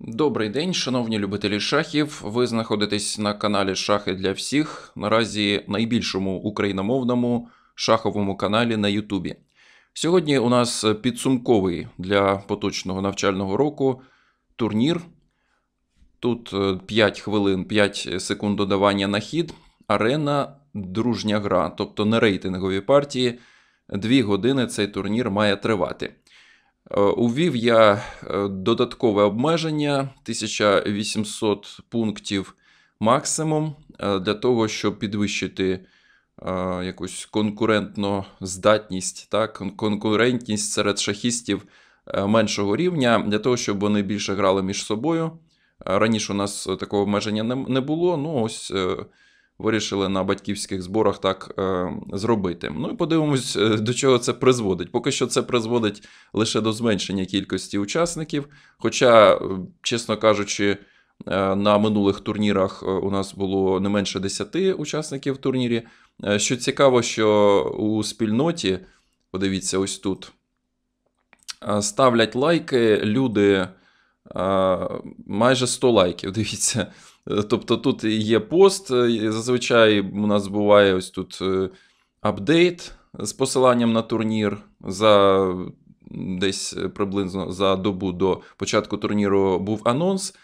Добрий день, шановні любителі шахів. Ви знаходитесь на каналі Шахи для всіх, наразі найбільшому україномовному шаховому каналі на Ютубі. Сьогодні у нас підсумковий для поточного навчального року турнір. Тут 5 е, хвилин, 5 секунд додавання на хід, арена, дружня гра, тобто не рейтингові партії. Дві години цей турнір має тривати. Е, увів я е, додаткове обмеження 1800 пунктів максимум е, для того, щоб підвищити якусь конкурентну здатність, так, конкурентність серед шахістів меншого рівня, для того, щоб вони більше грали між собою. Раніше у нас такого обмеження не було. ну ось вирішили на батьківських зборах так е, зробити. Ну і подивимось, е, до чого це призводить. Поки що це призводить лише до зменшення кількості учасників. Хоча, е, чесно кажучи, е, на минулих турнірах у нас було не менше 10 учасників в турнірі. Що цікаво, що у спільноті, подивіться, ось тут ставлять лайки люди майже 100 лайків. Дивіться, Тобто тут є пост, е, зазвичай у нас буває ось тут е, апдейт з посиланням на турнір за десь е, приблизно за добу до початку турніру був анонс.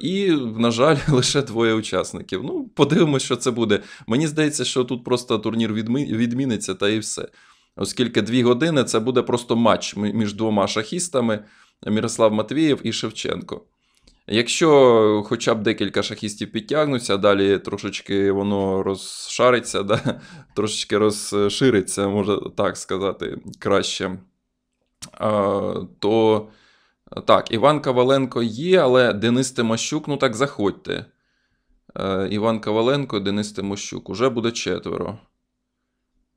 І, на жаль, лише двоє учасників. Ну, подивимось, що це буде. Мені здається, що тут просто турнір відміниться та і все. Оскільки дві години це буде просто матч між двома шахістами Мірослав Матвієв і Шевченко. Якщо хоча б декілька шахістів підтягнуться, далі трошечки воно розшариться, да? трошечки розшириться, можна так сказати, краще. А, То так, Іван Коваленко є, але Денис Тимощук, ну так заходьте. А, е, Іван Коваленко, Денис Тимощук, уже буде четверо.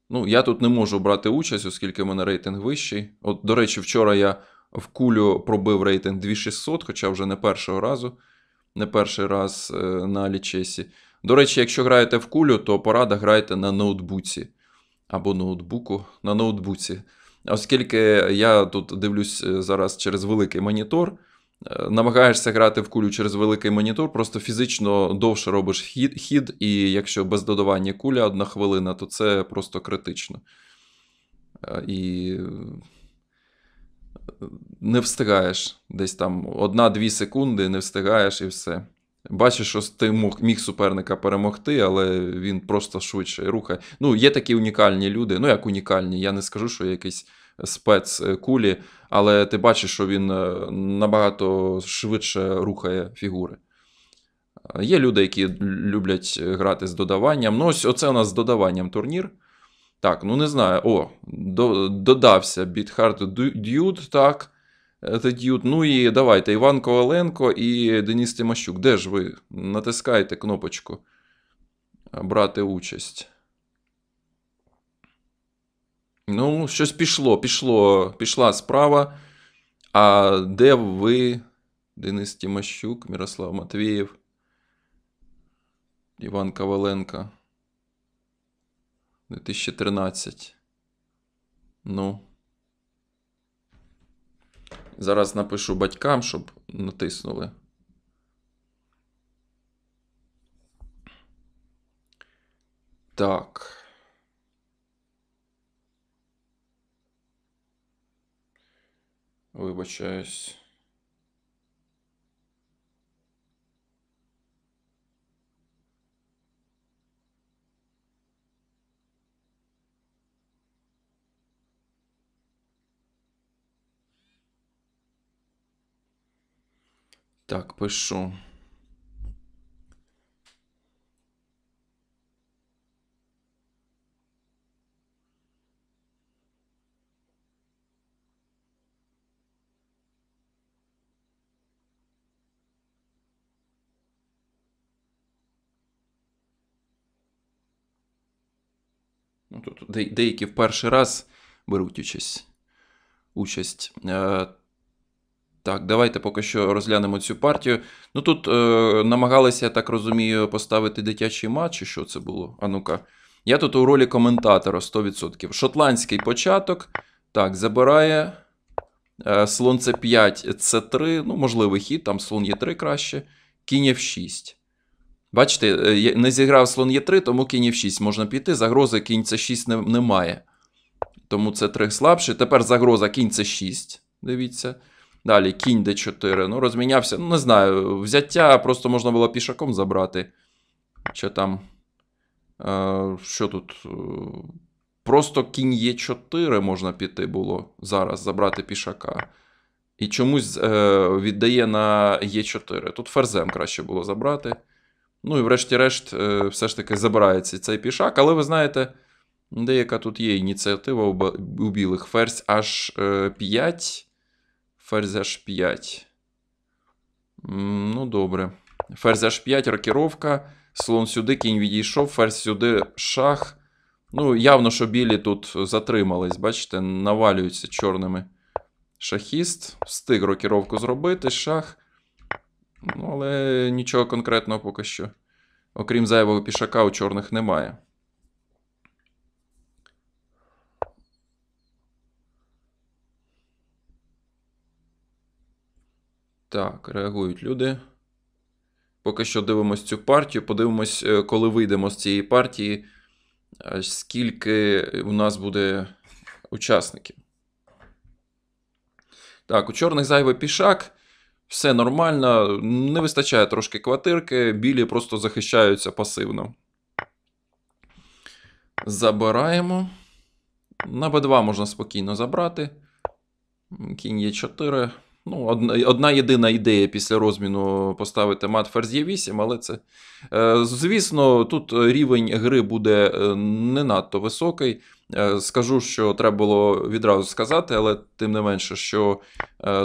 Ну, я тут не можу брати участь, оскільки в мене рейтинг вищий. От, до речі, вчора я в кулю пробив рейтинг 2600, хоча вже не першого разу, не перший раз е, на Алічесі. До речі, якщо граєте в кулю, то порада грайте на ноутбуці або ноутбуку на ноутбуці. Оскільки я тут дивлюсь е, зараз через великий монітор, е, намагаєшся грати в кулю через великий монітор, просто фізично довше робиш хід і якщо без додавання куля одна хвилина, то це просто критично. І не встигаєш. Десь там одна-дві секунди, не встигаєш і все. Бачиш, що ти міг суперника перемогти, але він просто швидше рухає. Ну, є такі унікальні люди. Ну, як унікальні, я не скажу, що якісь спецкулі, е, але ти бачиш, що він е, набагато швидше рухає фігури. Е, є люди, які люблять грати з додаванням. Ну, ось оце у нас з додаванням турнір. Так, ну не знаю. О, до, додався Бітхард Д'ют, так. Е, Д'ют. Ну і давайте. Іван Коваленко і Денис Тимощук. Де ж ви? Натискайте кнопочку е, брати участь. Ну, щось пішло, пішло, пішла справа. А де ви? Денис Тимощук, Мирослав Матвієв, Іван Коваленко. 2013. Ну. Зараз напишу батькам, щоб натиснули. Так. Вибачаюсь. Так, пишу. Ну, тут деякі в перший раз беруть участь. участь. Е, так, давайте поки що розглянемо цю партію. Ну тут е, намагалися, я так розумію, поставити дитячий матч, чи що це було? А ну-ка. Я тут у ролі коментатора 100%. Шотландський початок. Так, забирає. Е, слон c 5 c 3 ну, можливий хід, там слон є 3 краще. Кінь F6. Бачите, е, не зіграв слон є 3, тому кінь F6 можна піти. Загрози кінь С6 немає. Тому це 3 слабше. Тепер загроза кінь С6. Дивіться. Далі кінь d4. Ну, розмінявся. Ну, не знаю, взяття просто можна було пішаком забрати. Чи там. Е, Що тут? Е, просто кінь e 4 можна піти було зараз забрати пішака. І чомусь е, віддає на e 4 Тут ферзем краще було забрати. Ну і врешті-решт, е, все ж таки забирається цей пішак. Але ви знаєте, деяка тут є ініціатива у білих ферзь аж 5. Е, Ферзь H5. Ну, добре. Ферзь H5, рокіровка. Слон сюди, кінь відійшов, ферзь сюди шах. Ну, явно, що білі тут затримались, бачите, навалюються чорними. Шахіст. Встиг рокіровку зробити, шах. Ну, Але нічого конкретного поки що. Окрім зайвого пішака, у чорних немає. Так, реагують люди. Поки що дивимось цю партію. Подивимось, е, коли вийдемо з цієї партії, скільки у нас буде учасників. Так, у чорних зайвий пішак. Все нормально, не вистачає трошки квартирки, білі просто захищаються пасивно. Забираємо. На Б2 можна спокійно забрати. Кінь є 4. Ну, Одна єдина ідея після розміну поставити мат ферзь Е8, але це. Е, звісно, тут рівень гри буде е, не надто високий. Е, скажу, що треба було відразу сказати, але тим не менше, що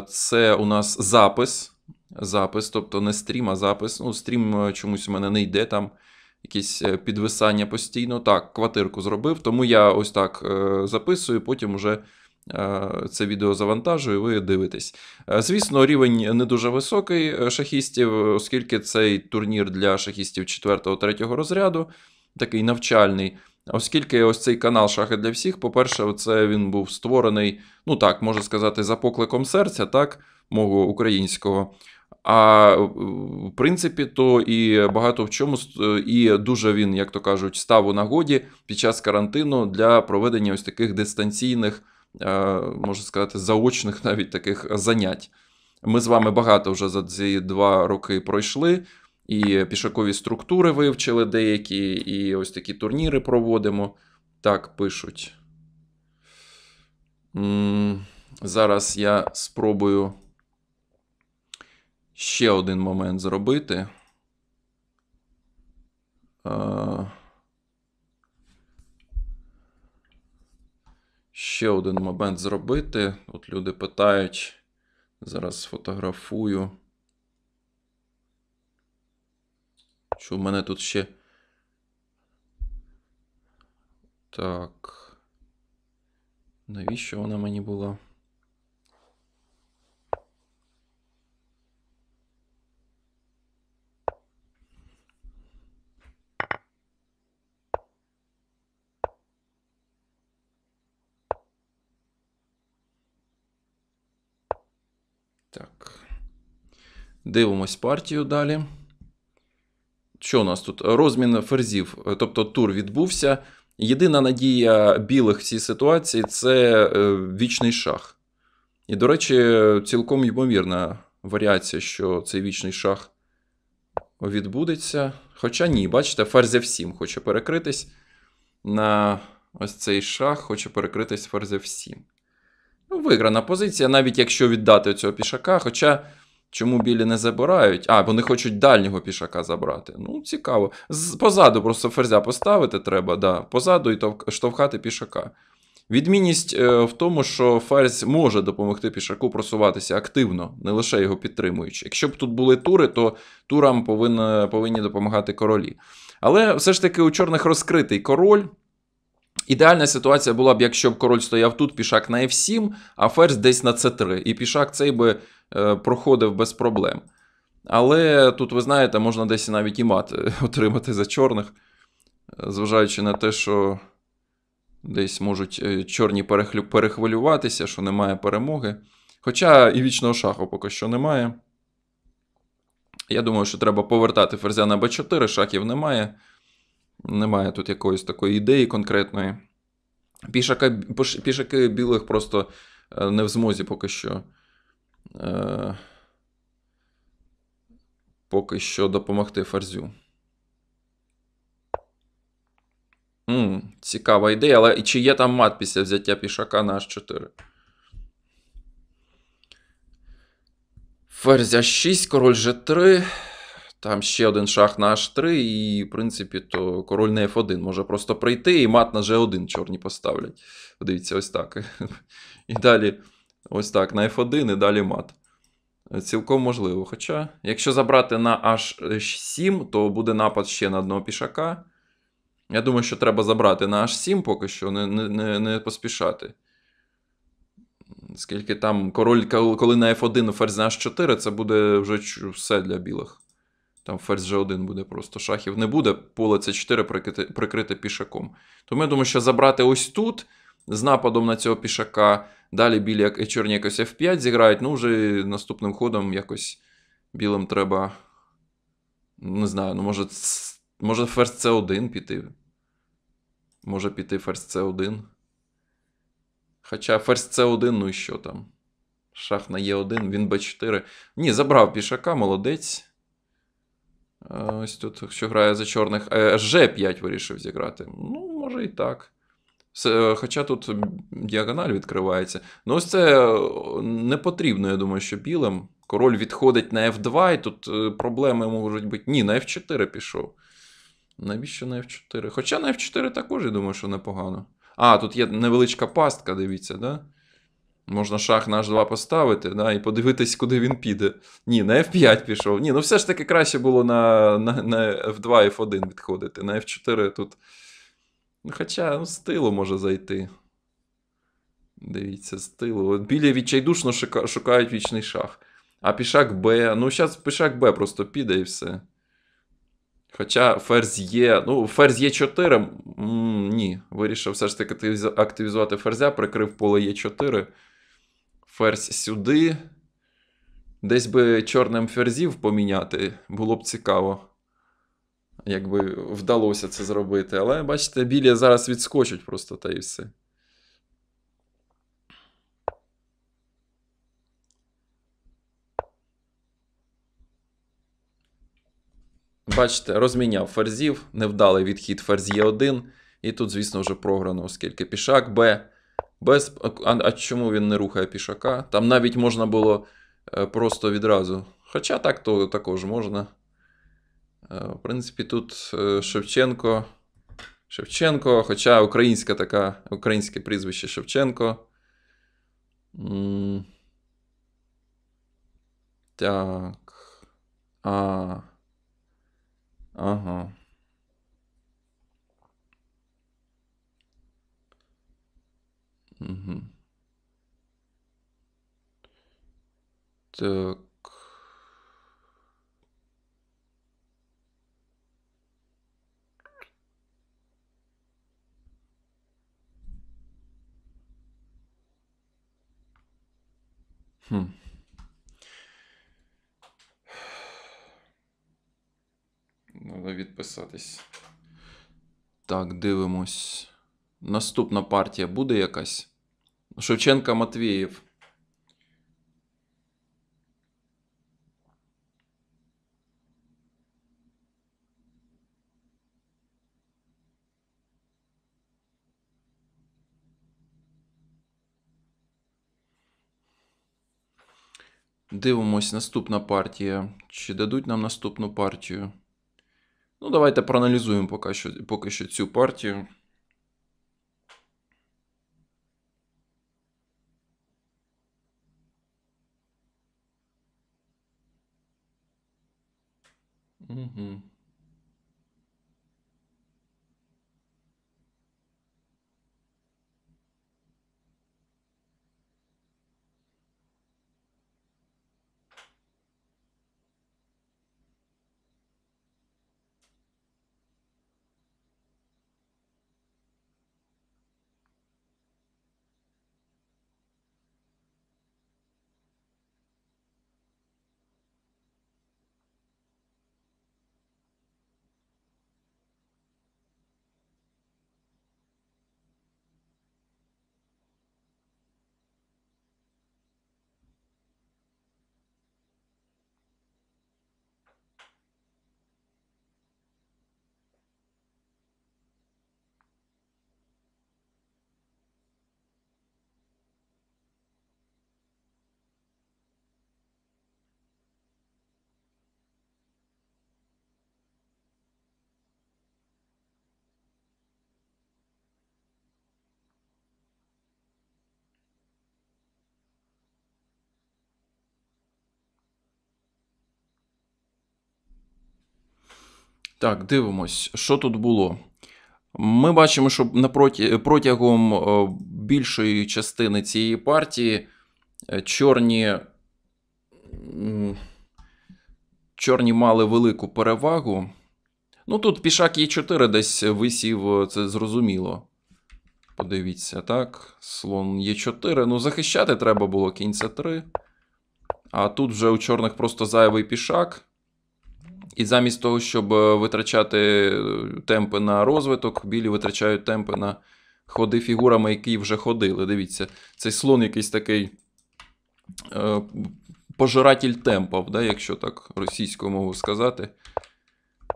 це у нас запис. Запис, тобто не стрім, а запис. Ну, Стрім чомусь у мене не йде, там якісь підвисання постійно. Так, квартирку зробив, тому я ось так записую, потім вже. Е, це відео завантажу, ви дивитесь. Е, звісно, рівень не дуже високий е, шахістів, оскільки цей турнір для шахістів 4-3 розряду, такий навчальний. Оскільки ось цей канал Шахи для всіх, по-перше, це він був створений, ну так, можна сказати, за покликом серця, так, мого українського. А в принципі, то і багато в чому і дуже він, як то кажуть, став у нагоді під час карантину для проведення ось таких дистанційних. Е, можна сказати, заочних навіть таких занять. Ми з вами багато вже за ці два роки пройшли. І пішакові структури вивчили деякі, і ось такі турніри проводимо. Так, пишуть. Зараз я спробую ще один момент зробити. Е, ще один момент зробити. От люди питають, зараз сфотографую. Що в мене тут ще. Так. Навіщо вона мені була? Дивимось партію далі. Що у нас тут? Розмін ферзів, тобто тур відбувся. Єдина надія білих в цій ситуації це е, вічний шах. І, до речі, цілком ймовірна варіація, що цей вічний шах відбудеться. Хоча ні, бачите, ферзь 7 хоче перекритись на ось цей шах, хоче перекритись ферзь F7. Ну, виграна позиція, навіть якщо віддати цього пішака. Хоча Чому білі не забирають? А, вони хочуть дальнього пішака забрати. Ну, цікаво. Позаду просто ферзя поставити треба, да, позаду і штовхати пішака. Відмінність е, в тому, що ферзь може допомогти пішаку просуватися активно, не лише його підтримуючи. Якщо б тут були тури, то турам повинна, повинні допомагати королі. Але все ж таки у чорних розкритий король. Ідеальна ситуація була б, якщо б король стояв тут, пішак на F7, а ферзь десь на c 3 І пішак цей би Е, проходив без проблем. Але тут, ви знаєте, можна десь навіть і мати е, отримати за чорних, е, зважаючи на те, що десь можуть чорні перехвилюватися, що немає перемоги. Хоча і вічного шаху поки що немає. Я думаю, що треба повертати ферзя на b4, шахів немає. Немає тут якоїсь такої ідеї конкретної. Пішаки, пішаки білих просто не в змозі поки що. Е, поки що допомогти Фарзю. Mm, цікава ідея, але чи є там мат після взяття пішака на H4? Ферзь А6, король G3. Там ще один шах на H3, і, в принципі, то король на F1 може просто прийти і мат на G1 чорні поставлять. Дивіться, ось так. І далі. Ось так, на F1 і далі мат. Цілком можливо. Хоча, якщо забрати на H7, то буде напад ще на одного пішака. Я думаю, що треба забрати на H7 поки що, не не, не, поспішати. Скільки там король, коли на F1 ферзь на H4, це буде вже все для білих. Там ферзь G1 буде просто шахів не буде, поле c 4 прикрите, прикрите пішаком. Тому я думаю, що забрати ось тут з нападом на цього пішака. Далі білі як чорні якось F5 зіграють, ну вже наступним ходом якось білим треба. Не знаю, ну може може ферзь С1 піти. Може піти ферзь С1. Хоча ферзь С1, ну і що там? Шах на Е1, він b 4 Ні, забрав пішака, молодець. Е, ось тут, що грає за чорних, е, ж 5 вирішив зіграти. Ну, може і так. Е, хоча тут діагональ відкривається. Ну, ось це е, не потрібно, я думаю, що білим. Король відходить на F2, і тут е, проблеми можуть бути. Ні, на F4 пішов. Навіщо на F4? Хоча на F4 також, я думаю, що непогано. А, тут є невеличка пастка, дивіться, да? Можна шах на H2 поставити, да, і подивитись, куди він піде. Ні, на F5 пішов. Ні, ну все ж таки краще було на на, на F2 F1 відходити. На F4 тут. Хоча ну, з тилу може зайти. Дивіться, з тилу. Білі відчайдушно шука... шукають вічний шах. А пішак Б. Ну, зараз пішак Б просто піде і все. Хоча ферзь Є. Е, ну, ферзь Е4. ні. Вирішив все ж таки активізувати ферзя, прикрив поле Е4. Ферзь сюди. Десь би чорним ферзів поміняти. Було б цікаво якби вдалося це зробити. Але бачите, білі зараз відскочуть просто та і все. Бачите, розміняв ферзів, невдалий відхід ферзь Е1. І тут, звісно, вже програно, оскільки пішак Б. Без... А, а чому він не рухає пішака? Там навіть можна було е, просто відразу. Хоча так то також можна. Е, в принципі, тут е, Шевченко. Шевченко, хоча українська така, українське прізвище Шевченко. Так. А. Ага. Угу. Так. Хм. Треба відписатись. Так, дивимось. Наступна партія буде якась. Шевченка Матвіїв. Дивимось, наступна партія. Чи дадуть нам наступну партію? Ну, давайте проаналізуємо поки що, поки що цю партію. Так, дивимось, що тут було. Ми бачимо, що протягом е, більшої частини цієї партії е, чорні чорні мали велику перевагу. Ну, тут пішак Е4 десь висів, е, це зрозуміло. Подивіться, так. Слон Е4. Ну, захищати треба було кінця 3. А тут вже у чорних просто зайвий пішак. І замість того, щоб е, витрачати е, темпи на розвиток, білі витрачають темпи на ходи фігурами, які вже ходили. Дивіться, цей слон якийсь такий е, пожиратель темпів, да, якщо так російською мовою сказати.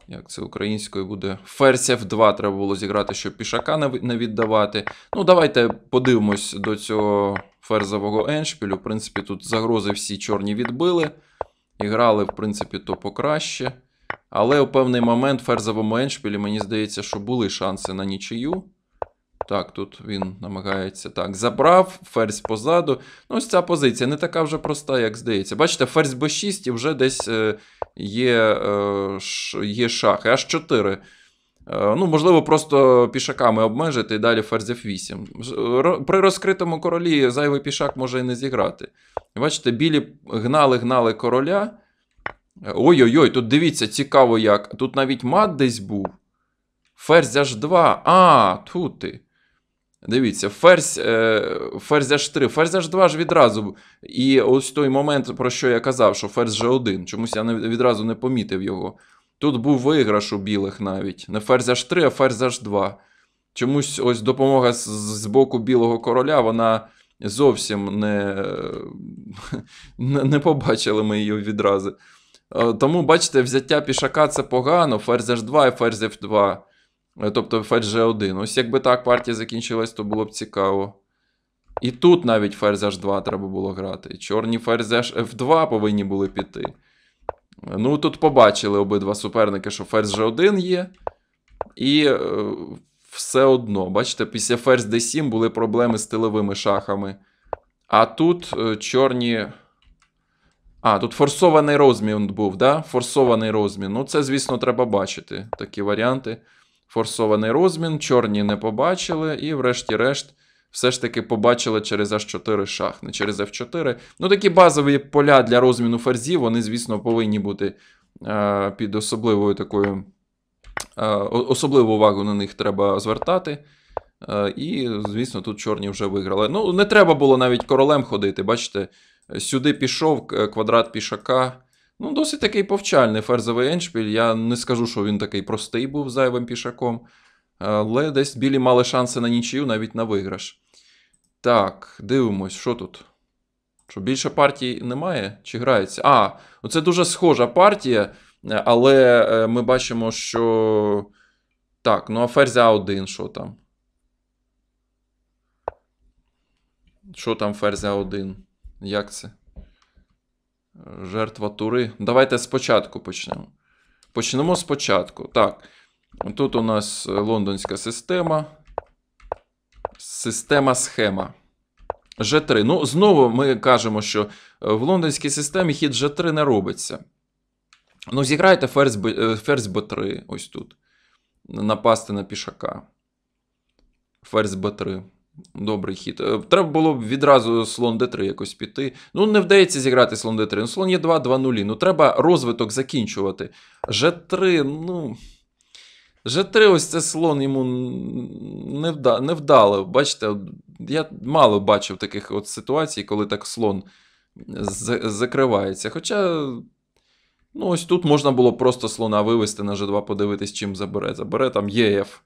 Як це українською буде? Ферзь f 2 треба було зіграти, щоб пішака не віддавати. Ну, давайте подивимось до цього ферзового еншпілю. В принципі, тут загрози всі чорні відбили. І грали, в принципі, то покраще. Але у певний момент в ферзовому еншпілі, мені здається, що були шанси на нічию. Так, тут він намагається так. Забрав, ферзь позаду. Ну, Ось ця позиція не така вже проста, як здається. Бачите, ферзь b6 і вже десь е, є е, є шахи. Аж 4. Е, ну, Можливо, просто пішаками обмежити і далі ферзь f8. При розкритому королі зайвий пішак може і не зіграти. Бачите, білі гнали-гнали короля. Ой-ой-ой, тут дивіться, цікаво як. Тут навіть мат десь був. Ферзь аж 2. А, тут ти. Дивіться, ферзь е, ферзь аж 3. Ферзь аж 2 ж відразу. І ось той момент, про що я казав, що ферзь G1. Чомусь я не, відразу не помітив його. Тут був виграш у білих навіть. Не ферзь аж 3, а ферзь аж 2. Чомусь ось допомога з, з боку білого короля, вона зовсім не, не побачили ми її відразу. Е, тому, бачите, взяття пішака це погано, ферзь h2 і ферзь f2. Е, тобто ферзь g1. Ось якби так партія закінчилась, то було б цікаво. І тут навіть ферзь h2 треба було грати. Чорні ферзь f2 повинні були піти. Ну, тут побачили обидва суперники, що ферзь g1 є. І е, все одно, бачите, після ферзь d7 були проблеми з тиловими шахами. А тут чорні. А, тут форсований розмін був, да? Форсований розмін. Ну, це, звісно, треба бачити. Такі варіанти. Форсований розмін, чорні не побачили, і, врешті-решт, все ж таки побачили через H4 шах, не через F4. Ну, такі базові поля для розміну ферзів, вони, звісно, повинні бути е, під особливою такою. Е, особливу увагу на них треба звертати. Е, і, звісно, тут чорні вже виграли. Ну, не треба було навіть королем ходити, бачите. Сюди пішов е, квадрат пішака. Ну, Досить такий повчальний ферзовий еншпіль. Я не скажу, що він такий простий був зайвим пішаком. Але десь білі мали шанси на нічию, навіть на виграш. Так, дивимось, що тут? Що більше партій немає? Чи грається? А, це дуже схожа партія. Е, але е, ми бачимо, що. Так, ну а ферзя А1, що там? Що там ферзя 1? Як це? Жертва тури. Давайте спочатку почнемо. Почнемо спочатку. Так. Тут у нас е, лондонська система. Система схема. G3. Ну, знову ми кажемо, що е, в лондонській системі хід G3 не робиться. Ну, зіграйте ферзь Б3. Е, ось тут. Напасти на пішака. Ферзь Б3. Добрий хід. Е, треба було б відразу слон d3 якось піти. Ну, не вдається зіграти слон d3. Ну, слон є 2 2 нулі. Ну, треба розвиток закінчувати. G3, ну. G3, ось це слон йому не вда... не вдало. Бачите, я мало бачив таких от ситуацій, коли так слон закривається. Хоча. Ну, ось тут можна було просто слона вивести на G2, подивитись, чим забере. Забере там ЄФ. Е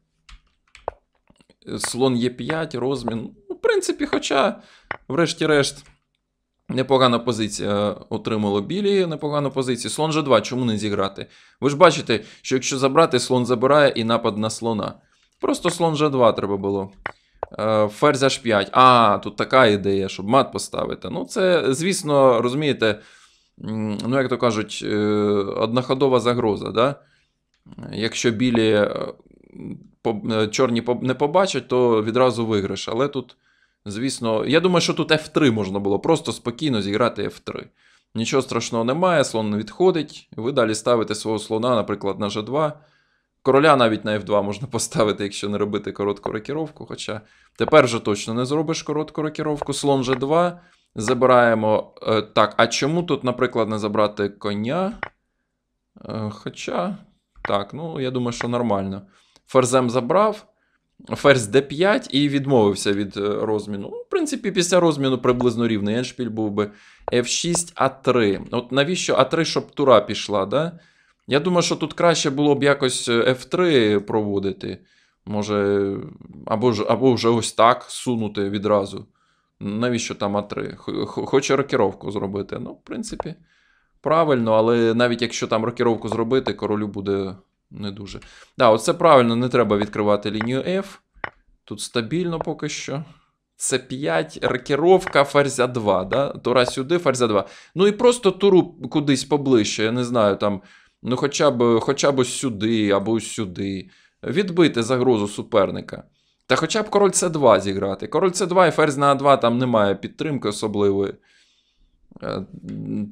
слон е 5, розмін. Ну, в принципі, хоча, врешті-решт, непогана позиція е, отримала білі, непогану позицію. Слон же 2, чому не зіграти? Ви ж бачите, що якщо забрати, слон забирає і напад на слона. Просто слон же 2 треба було. Е, ферзь h 5. А, тут така ідея, щоб мат поставити. Ну, це, звісно, розумієте, ну, як то кажуть, е, одноходова загроза. да? Якщо білі Е, чорні не побачать, то відразу виграш. Але тут, звісно, я думаю, що тут F3 можна було просто спокійно зіграти F3. Нічого страшного немає, слон не відходить. Ви далі ставите свого слона, наприклад, на G2. Короля навіть на F2 можна поставити, якщо не робити коротку рокіровку. Хоча тепер вже точно не зробиш коротку рокіровку. Слон G2. Забираємо. Е, так, а чому тут, наприклад, не забрати коня? Е, хоча. Так, ну я думаю, що нормально ферзем забрав, ферзь d5 і відмовився від е, розміну. Ну, В принципі, після розміну приблизно рівний еншпіль був би f6, a 3 От навіщо А3, щоб тура пішла? да? Я думаю, що тут краще було б якось F3 е, проводити. Може, або або вже ось так сунути відразу. Навіщо там А3? Хоче рокіровку зробити. Ну, в принципі, правильно, але навіть якщо там рокіровку зробити, королю буде не дуже. Да, це правильно, не треба відкривати лінію F. Тут стабільно поки що. Це 5 рокіровка ферзя 2. да? Тура сюди, фарзя 2. Ну і просто туру кудись поближче. Я не знаю, там, ну хоча б хоча б сюди або сюди. Відбити загрозу суперника. Та хоча б король С2 зіграти. Король С2 і ферзь на А2 там немає підтримки особливої. Е,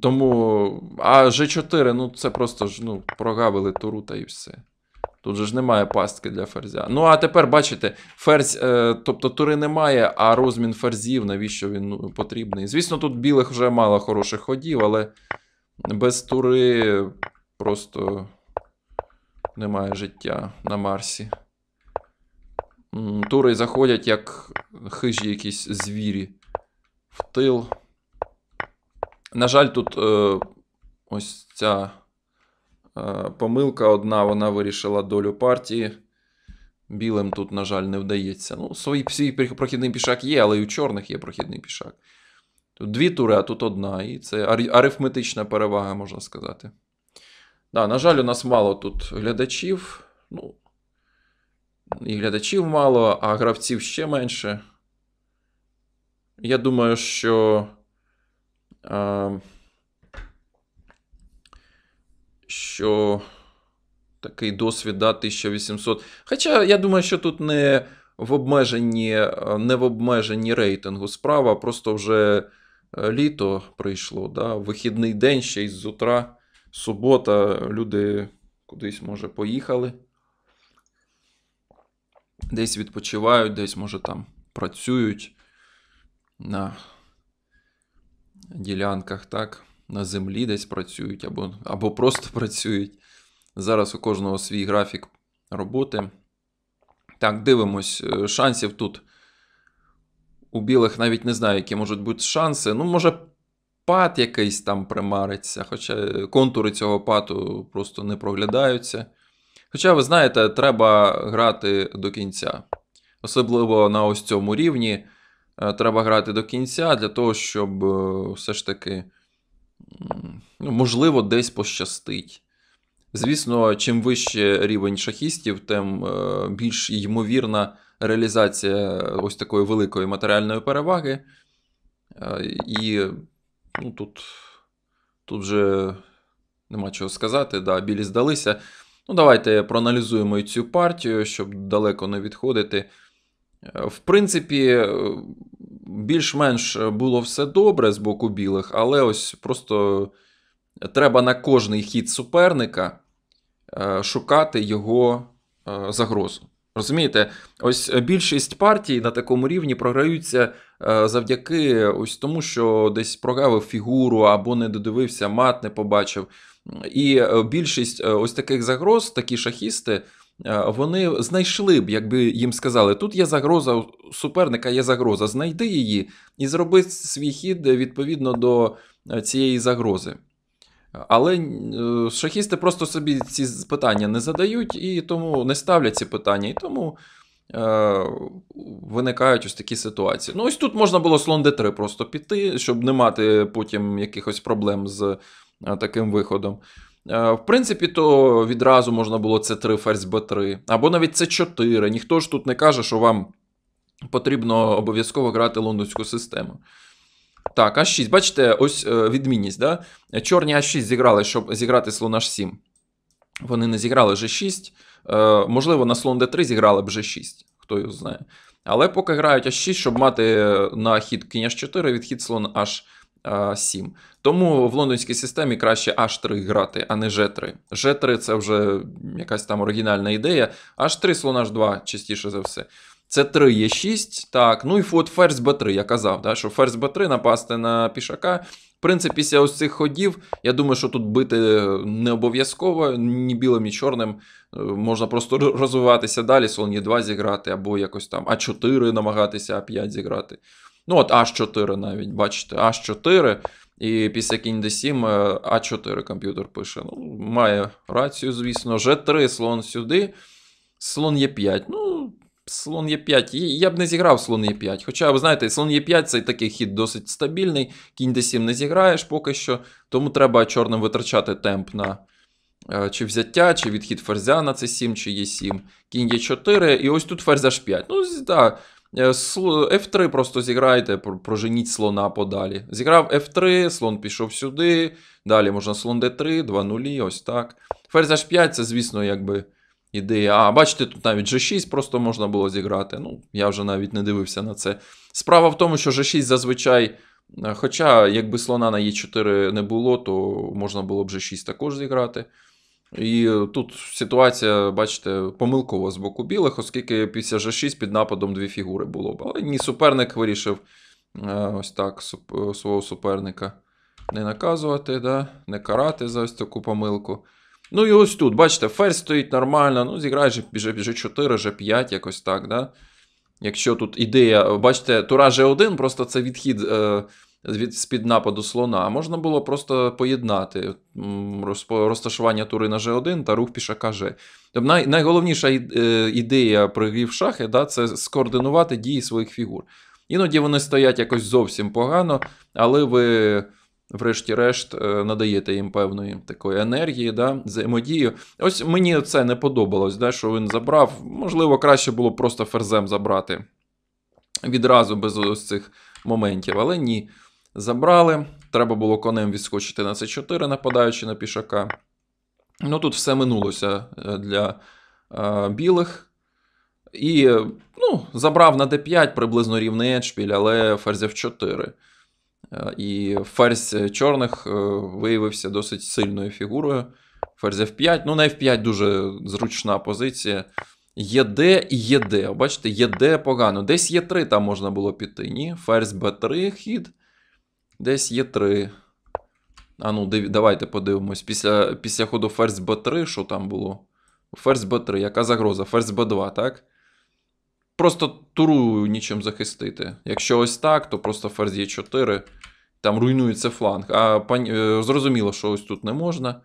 тому. А G4, ну це просто ж ну, прогавили туру та і все. Тут же ж немає пастки для ферзя. Ну, а тепер бачите, ферзь, е, тобто тури немає, а розмін ферзів, навіщо він ну, потрібний. Звісно, тут білих вже мало хороших ходів, але без тури просто немає життя на Марсі. Тури заходять як хижі якісь звірі в тил. На жаль, тут е, ось ця е, помилка одна, вона вирішила долю партії. Білим тут, на жаль, не вдається. Ну, свій, свій прохідний пішак є, але і у чорних є прохідний пішак. Тут дві тури, а тут одна. І це арифметична перевага, можна сказати. Да, На жаль, у нас мало тут глядачів. Ну, І глядачів мало, а гравців ще менше. Я думаю, що. Ем, що такий досвід да, 1800. Хоча я думаю, що тут не в обмеженні, е, не в обмеженні рейтингу справа, просто вже е, літо прийшло. да, Вихідний день ще із утра, субота, люди кудись, може, поїхали. Десь відпочивають, десь, може, там працюють. на ділянках, так, на землі десь працюють або, або просто працюють. Зараз у кожного свій графік роботи. Так, дивимось, е, шансів тут. У білих навіть не знаю, які можуть бути шанси. Ну, може, пат якийсь там примариться, хоча е, контури цього пату просто не проглядаються. Хоча, ви знаєте, треба грати до кінця. Особливо на ось цьому рівні. Е, треба грати до кінця для того, щоб е, все ж таки, ну, можливо, десь пощастить. Звісно, чим вище рівень шахістів, тим е, більш ймовірна реалізація ось такої великої матеріальної переваги. І ну, тут тут вже нема чого сказати, да, білі здалися. Ну, Давайте проаналізуємо і цю партію, щоб далеко не відходити. Е, в принципі, е, більш-менш було все добре з боку білих, але ось просто треба на кожний хід суперника е, шукати його загрозу. Розумієте, ось більшість партій на такому рівні програються завдяки ось тому, що десь прогавив фігуру або не додивився мат, не побачив. І більшість ось таких загроз, такі шахісти. Е, вони знайшли б, якби їм сказали, тут є загроза, у суперника є загроза, знайди її і зроби свій хід відповідно до е, цієї загрози. Але е, шахісти просто собі ці питання не задають і тому не ставлять ці питання, і тому е, виникають ось такі ситуації. Ну, ось тут можна було слон Д3 просто піти, щоб не мати потім якихось проблем з таким виходом. Е, в принципі, то відразу можна було це 3 ферзь Б3, або навіть це 4. Ніхто ж тут не каже, що вам потрібно обов'язково грати лондонську систему. Так, h 6 бачите, ось е, відмінність. да? Чорні h 6 зіграли, щоб зіграти слон H7. Вони не зіграли G6. Е, можливо, на слон d3 зіграли б G6, хто його знає. Але поки грають H6, щоб мати на хід кінь H4 відхід слон H. 6 7. Е, Тому в лондонській системі краще аж 3 грати, а не G3. G3 це вже якась там оригінальна ідея. Аж 3 слон аж 2 частіше за все. Це 3 є 6. Так, ну і от ферзь b3, я казав, да, що ферзь b3 напасти на пішака. В принципі, після ось цих ходів, я думаю, що тут бити не обов'язково, ні білим, ні чорним. Е, можна просто розвиватися далі, слон е 2 зіграти, або якось там А4 намагатися, А5 зіграти. Ну, от h 4 навіть, бачите, h 4 І після кінь 7 е, А4 комп'ютер пише. Ну, Має рацію, звісно. G3 слон сюди. Слон Е5. Ну, слон Е5. Я б не зіграв слон Е5. Хоча, ви знаєте, слон Е5 це такий хід досить стабільний. Кінь 7 не зіграєш поки що. Тому треба чорним витрачати темп на. Е, чи взяття, чи відхід ферзя на c 7 чи e7, кінь e4, і ось тут ферзь h5. Ну, так, Е, F3 просто зіграйте, проженіть слона подалі. Зіграв F3, слон пішов сюди. Далі можна слон D3, 2 нулі, ось так. Ферзь H5, це, звісно, якби ідея. А, бачите, тут навіть G6 просто можна було зіграти. Ну, я вже навіть не дивився на це. Справа в тому, що G6 зазвичай. Е, хоча, якби слона на e е 4 не було, то можна було б G6 також зіграти. І е, тут ситуація, бачите, помилкова з боку білих, оскільки після G6 під нападом дві фігури було. Але ні, суперник вирішив е, ось так е, свого суперника не наказувати, да? не карати за ось таку помилку. Ну і ось тут, бачите, ферзь стоїть нормально, ну зіграє G4, G5, якось так. да? Якщо тут ідея, бачите, Тура G1, просто це відхід від з-під нападу слона, а можна було просто поєднати розташування тури на G1 та рух пішака G. Тобто най, найголовніша е, ідея прогрів шахи да, це скоординувати дії своїх фігур. Іноді вони стоять якось зовсім погано, але ви. Врешті-решт, е, надаєте їм певної такої енергії, да, взаємодію. Ось мені це не подобалось, да, що він забрав. Можливо, краще було просто ферзем забрати відразу без ось цих моментів, але ні. Забрали. Треба було конем відскочити на c 4 нападаючи на пішака. Ну тут все минулося е, для е, білих. І е, ну, забрав на d5 приблизно рівний Едшпіль, але ферзь f4. Е, і ферзь чорних виявився досить сильною фігурою. Ферзь F5. Ну, на F5 дуже зручна позиція. ЄД і ЄД. Бачите, ЄД погано. Десь Є3 там можна було піти. Ні. Ферзь Б3 хід. Десь є 3. А ну, давайте подивимось. Після після ходу ферзь Б3, що там було? Ферзь Б3, яка загроза? Ферзь Б2, так? Просто турую нічим захистити. Якщо ось так, то просто ферзь є 4. Там руйнується фланг. А пан... Е, зрозуміло, що ось тут не можна.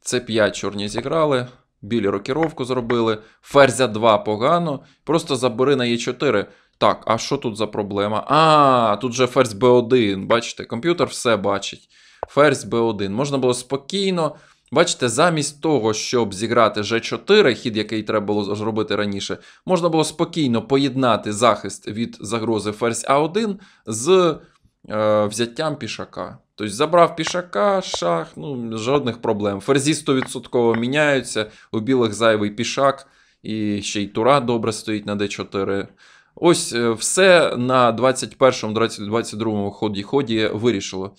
Це 5 чорні зіграли. Білі рокіровку зробили. Ферзя 2 погано. Просто забери на Е4. Так, а що тут за проблема? А, тут же ферзь B1. Бачите, комп'ютер все бачить. Ферзь B1. Можна було спокійно. Бачите, замість того, щоб зіграти G4, хід, який треба було зробити раніше, можна було спокійно поєднати захист від загрози ферзь А1 з е, взяттям пішака. Тобто забрав пішака, шах, ну, жодних проблем. Ферзі 100% міняються, у білих зайвий пішак, і ще й тура добре стоїть на d4. Ось е, все на 21-22 ході ході вирішило.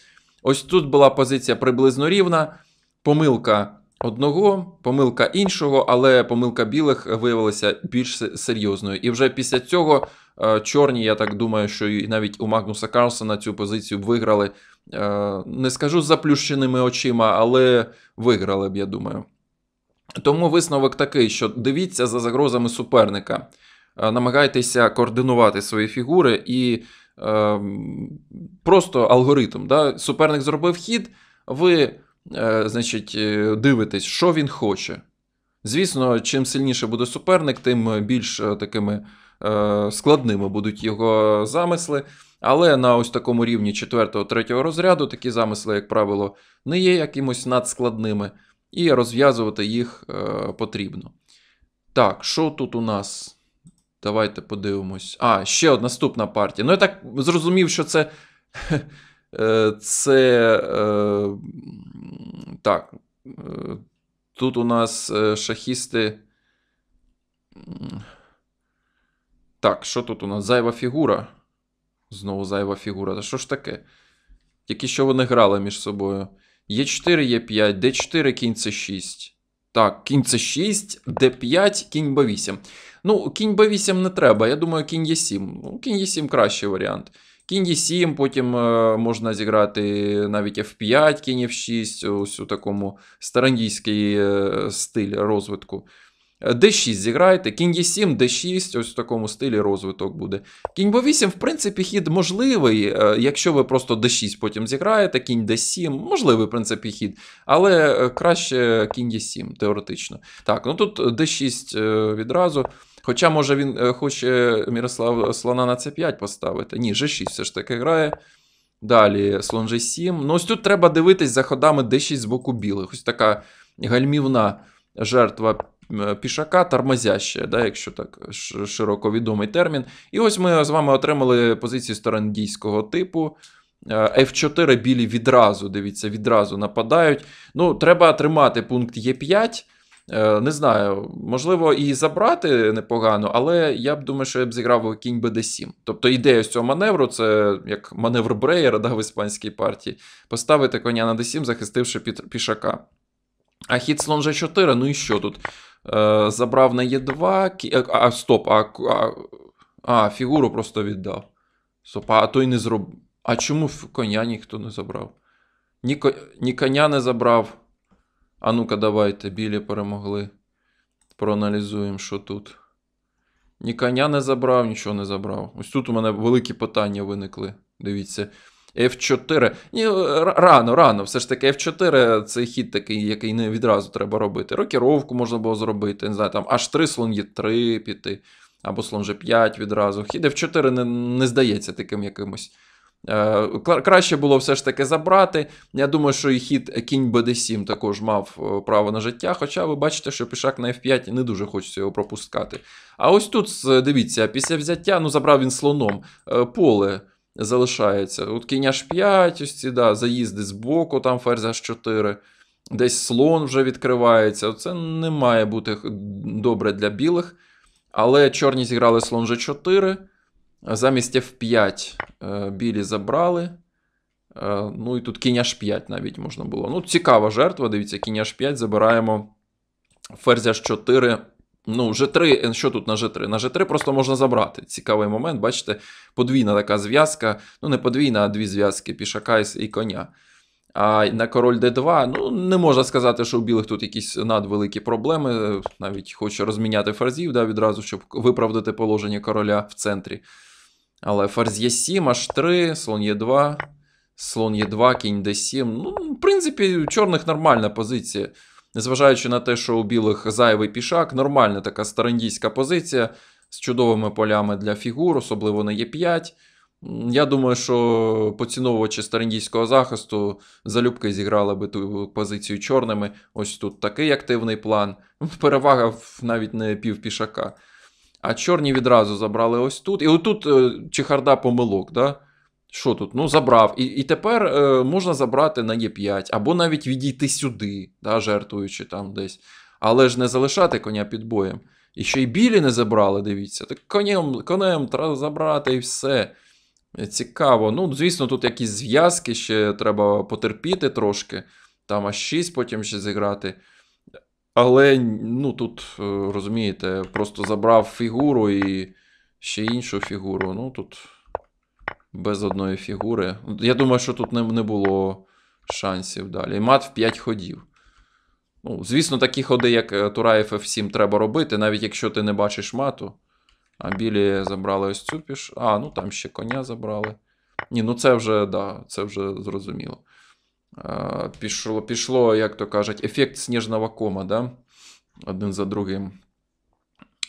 Ось тут була позиція приблизно рівна. Помилка одного, помилка іншого, але помилка білих виявилася більш серйозною. І вже після цього е, чорні, я так думаю, що і навіть у Магнуса Карлсона цю позицію б виграли. Е, не скажу з заплющеними очима, але виграли б, я думаю. Тому висновок такий, що дивіться за загрозами суперника. Е, намагайтеся координувати свої фігури і е, просто алгоритм. Да? Суперник зробив хід, ви е, значить, е, дивитесь, що він хоче. Звісно, чим сильніше буде суперник, тим більш е, такими е, складними будуть його замисли. Але на ось такому рівні 4-3 розряду такі замисли, як правило, не є якимось надскладними, і розв'язувати їх е, потрібно. Так, що тут у нас? Давайте подивимось. А, ще одна наступна партія. Ну, я так зрозумів, що це. Е, це. Е, так. Е, тут у нас шахісти. Так, що тут у нас? Зайва фігура. Знову зайва фігура. Та що ж таке? Тільки що вони грали між собою. Е4, Е5, Д4, кінь С6. Так, кінь С6, Д5, кінь Б8. Ну, кінь Б8 не треба. Я думаю, кінь Е7. Ну, Кінь Е7 кращий варіант. Кінь Е7, потім е, можна зіграти навіть F5, кінь F6, ось у такому старандійський е, стиль розвитку. D6 е, зіграйте, кінь Е7, D6, ось в такому стилі розвиток буде. Кінь Б8, в принципі, хід можливий, якщо ви просто D6 потім зіграєте, кінь D7, можливий, в принципі, хід, але краще кінь Е7, теоретично. Так, ну тут D6 відразу. Хоча, може, він е, хоче Мірослав слона на c 5 поставити. Ні, G6 все ж таки грає. Далі слон G7. Ну, ось тут треба дивитись за ходами D6 з боку білих. Ось така гальмівна жертва е, пішака, тормозяща, да, якщо так широко відомий термін. І ось ми з вами отримали позицію сторон типу. Е, F4 білі відразу, дивіться, відразу нападають. Ну, Треба тримати пункт Е5. Е, не знаю, можливо, і забрати непогано, але я б думаю, що я б зіграв у кінь БД7. Тобто ідея з цього маневру це як маневр Бреєра да, в іспанській партії. Поставити коня на d7, захистивши пішака. А хід слон G4, ну і що тут? Е, забрав на Е2. Кі... Е, а, стоп, а, а а, фігуру просто віддав. Стоп, а той не зробив. А чому коня ніхто не забрав? Ні, ко... Ні коня не забрав. А ну-ка, давайте, білі перемогли. Проаналізуємо, що тут. Ні коня не забрав, нічого не забрав. Ось тут у мене великі питання виникли. Дивіться. F4. Ні, е, Рано, рано. Все ж таки, F4 це хід такий, який не відразу треба робити. Рокіровку можна було зробити, не знаю, там H3 слон є 3 піти, або слон G5 відразу. Хід F4 не, не здається таким якимось. Е, краще було все ж таки забрати. Я думаю, що і хід кінь БД7 також мав е, право на життя. Хоча ви бачите, що пішак на F5 не дуже хочеться його пропускати. А ось тут, е, дивіться, після взяття ну забрав він слоном поле. Залишається. От кінь H5, ось ці да, заїзди з боку, там ферзь H4, десь слон вже відкривається. Це не має бути добре для білих. Але чорні зіграли слон G4, замість F5. Е, білі забрали. Е, ну і тут кінь аж 5 навіть можна було. Ну, цікава жертва. Дивіться, кінь аж 5 забираємо. Ферзь аж 4. Ну, G3, е, що тут на G3? На G3 просто можна забрати. Цікавий момент, бачите, подвійна така зв'язка. Ну, не подвійна, а дві зв'язки пішака і коня. А на король D2, ну, не можна сказати, що у білих тут якісь надвеликі проблеми. Навіть хочу розміняти ферзів да, відразу, щоб виправдати положення короля в центрі. Але ферзь є 7, h 3, слон е 2, слон є 2, кінь d7. Ну, в принципі, у чорних нормальна позиція. Незважаючи на те, що у білих зайвий пішак, нормальна така старандійська позиція з чудовими полями для фігур, особливо на Е5. Я думаю, що поціновувачі старандійського захисту залюбки зіграли би ту позицію чорними. Ось тут такий активний план. Перевага навіть не пів пішака. А чорні відразу забрали ось тут. І отут е, чехарда помилок. да? Що тут? Ну, забрав. І і тепер е, можна забрати на Е5, або навіть відійти сюди, да, жертвуючи там десь. Але ж не залишати коня під боєм. І ще й білі не забрали, дивіться. Так конем конем треба забрати і все. Е, цікаво. Ну, звісно, тут якісь зв'язки ще треба потерпіти трошки. Там аж 6 потім ще зіграти. Але ну, тут, е, розумієте, просто забрав фігуру і ще іншу фігуру. Ну, тут без одної фігури. Я думаю, що тут не було шансів далі. Мат в 5 ходів. Ну, Звісно, такі ходи, як е, Тураєв F7, треба робити, навіть якщо ти не бачиш мату. А білі забрали ось цю піш. А, ну там ще коня забрали. Ні, ну це вже, да, це вже зрозуміло. Е, пішло, пішло, як то кажуть, ефект сніжного кома да? один за другим.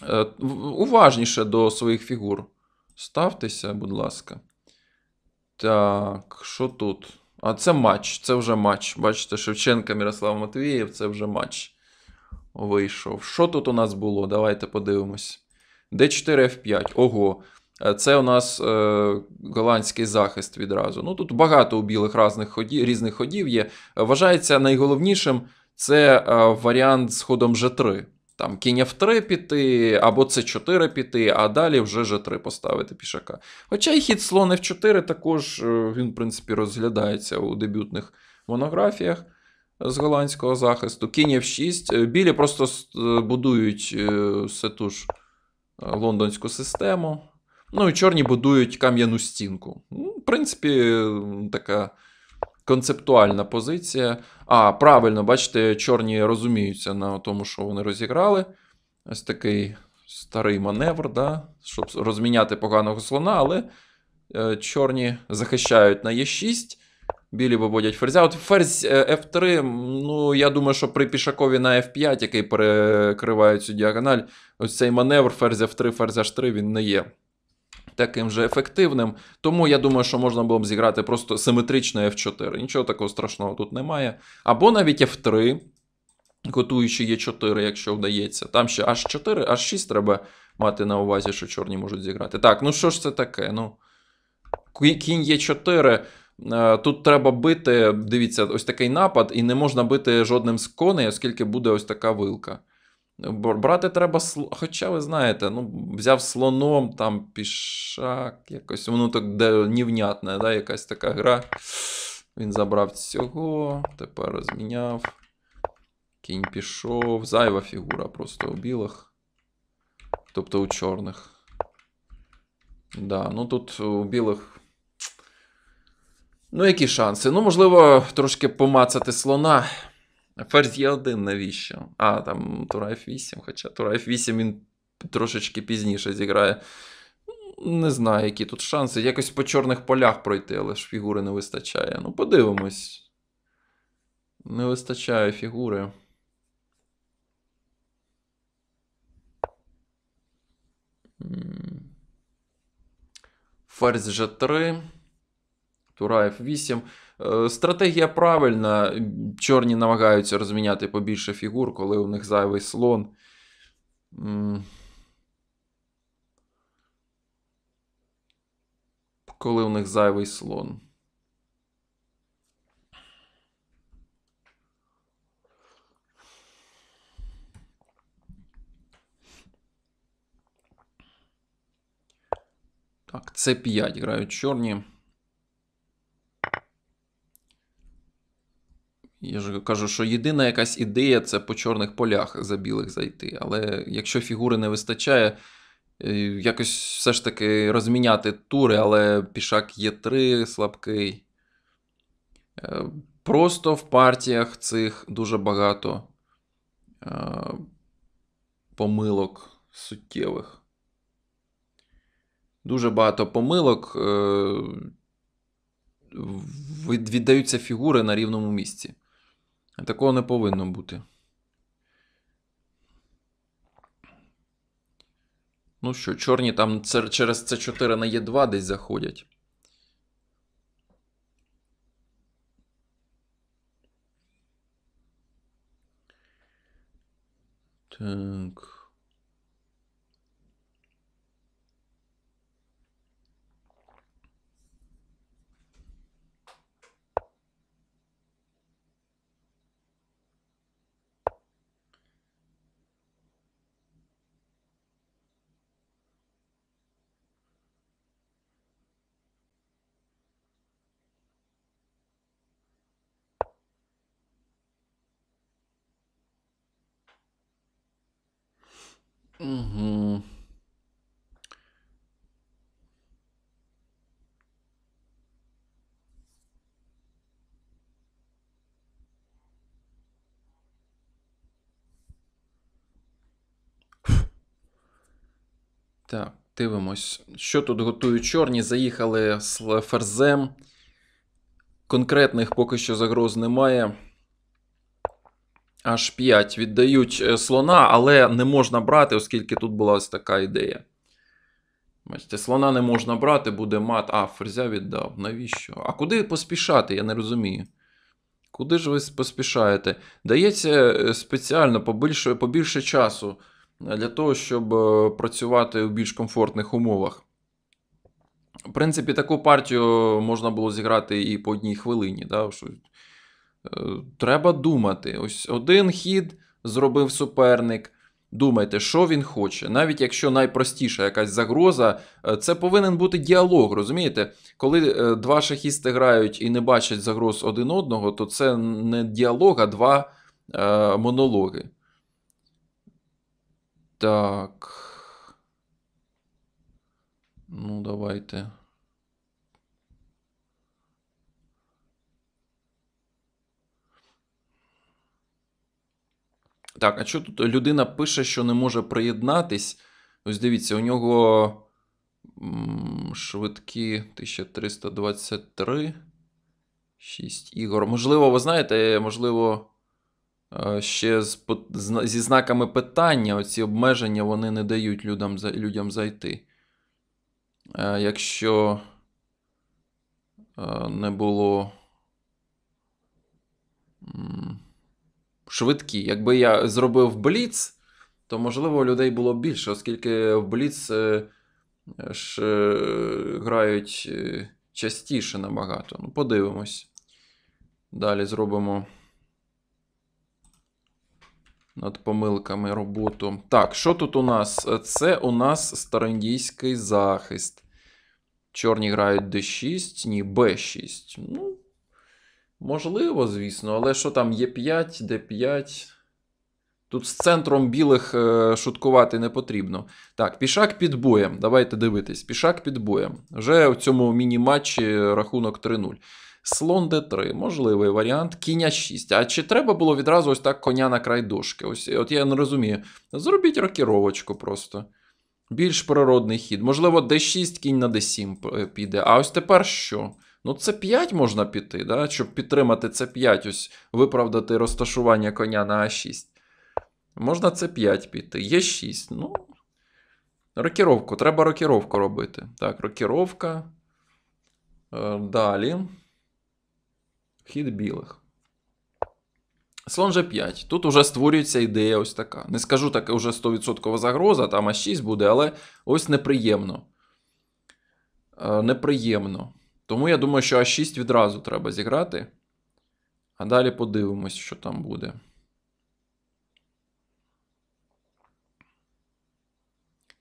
Е, уважніше до своїх фігур. Ставтеся, будь ласка. Так, що тут? А це матч, це вже матч. Бачите, Шевченка Мирослав Матвієв, це вже матч вийшов. Що тут у нас було? Давайте подивимось. д 4 ф 5 Ого. Е, це у нас е, голландський захист відразу. Ну Тут багато у білих різних ходів, різних ходів є. Вважається найголовнішим це е, варіант з ходом G3. Там кінь F3 піти, або С4 піти, а далі вже G3 поставити пішака. Хоча і хід слон F4 також е, він, в принципі, розглядається у дебютних монографіях е, з голландського захисту. Кінь F6. Білі просто будують сету ж лондонську систему. Ну і чорні будують кам'яну стінку. Ну, в принципі, така концептуальна позиція. А, правильно, бачите, чорні розуміються на тому, що вони розіграли. Ось такий старий маневр, да? щоб розміняти поганого слона, але е, чорні захищають на Е6. Білі виводять ферзя. От ферзь F3. Е, ну, я думаю, що при пішакові на F5, який перекриває цю діагональ, ось цей маневр ферзь F3, ферзь H3, він не є таким же ефективним. Тому я думаю, що можна було б зіграти просто симетрично F4. Нічого такого страшного тут немає. Або навіть F3, готуючи Е4, якщо вдається. Там ще H4, H6 треба мати на увазі, що чорні можуть зіграти. Так, ну що ж це таке? Ну, Кінь Е4. Е, тут треба бити, дивіться, ось такий напад, і не можна бити жодним з коней, оскільки буде ось така вилка. Брати треба, хоча ви знаєте, ну, взяв слоном, там пішак, якось воно так де невнятне, да, якась така гра. Він забрав цього, тепер розміняв. Кінь пішов. Зайва фігура просто у білих. Тобто у чорних. Да, ну тут у білих. Ну, які шанси? Ну, можливо, трошки помацати слона. Ферзь Е1 навіщо? А, там Турайф 8 хоча Тура 8 він трошечки пізніше зіграє. Не знаю, які тут шанси. Якось по чорних полях пройти, але ж фігури не вистачає. Ну, подивимось. Не вистачає фігури. Ферзь G3. Тура 8 Е, стратегія правильна. Чорні намагаються розміняти побільше фігур, коли у них зайвий слон. Коли у них зайвий слон. Так, це 5 грають чорні. Я ж кажу, що єдина якась ідея це по чорних полях за білих зайти. Але якщо фігури не вистачає, е, якось все ж таки розміняти тури, але пішак є 3 слабкий. Е, просто в партіях цих дуже багато е, помилок суттєвих. Дуже багато помилок. Віддаються фігури на рівному місці. Такого не повинно бути. Ну що, чорні там через С4 на Е2 десь заходять. Так. Угу. Так, дивимось. Що тут готують чорні? Заїхали з ферзем. Конкретних поки що загроз немає. Аж 5 віддають е, слона, але не можна брати, оскільки тут була ось така ідея. Бачите, слона не можна брати, буде мат. А, ферзя віддав. Навіщо? А куди поспішати? Я не розумію. Куди ж ви поспішаєте? Дається е, спеціально побільше, побільше часу для того, щоб е, працювати у більш комфортних умовах. В принципі, таку партію можна було зіграти і по одній хвилині. Да? треба думати. Ось один хід зробив суперник. Думайте, що він хоче. Навіть якщо найпростіша якась загроза, е, це повинен бути діалог. Розумієте, коли е, два шахісти грають і не бачать загроз один одного, то це не діалог, а два е, монологи. Так. Ну, давайте. Так, а що тут людина пише, що не може приєднатись? Ось дивіться, у нього швидкі 1323. 6 ігор. Можливо, ви знаєте, можливо, е, ще з, зі знаками питання оці обмеження вони не дають людям, людям зайти. Е, якщо е, не було швидкі. Якби я зробив бліц, то можливо людей було б більше, оскільки в бліц ж е, е, грають е, частіше набагато. Ну, подивимось. Далі зробимо над помилками роботу. Так, що тут у нас? Це у нас староіндійський захист. Чорні грають D6, ні, B6. Ну, Можливо, звісно, але що там є 5, де 5. Тут з центром білих е, шуткувати не потрібно. Так, пішак під боєм. Давайте дивитись. Пішак під боєм. Вже в цьому міні-матчі рахунок 3-0. Слон d 3 можливий варіант. Кінь 6. А чи треба було відразу ось так коня на край дошки? Ось, От я не розумію. Зробіть рокіровочку просто. Більш природний хід. Можливо, d 6 кінь на d 7 е, піде. А ось тепер що? Ну, це 5 можна піти, да? щоб підтримати це 5, ось виправдати розташування коня на А6. Можна це 5 піти. Є 6. Ну. Рокіровку. Треба рокіровку робити. Так, рокіровка. Е, далі. Хід білих. Слон же 5. Тут уже створюється ідея ось така. Не скажу така уже 100% загроза, там а 6 буде, але ось неприємно. Е, неприємно. Тому я думаю, що А6 відразу треба зіграти. А далі подивимось, що там буде.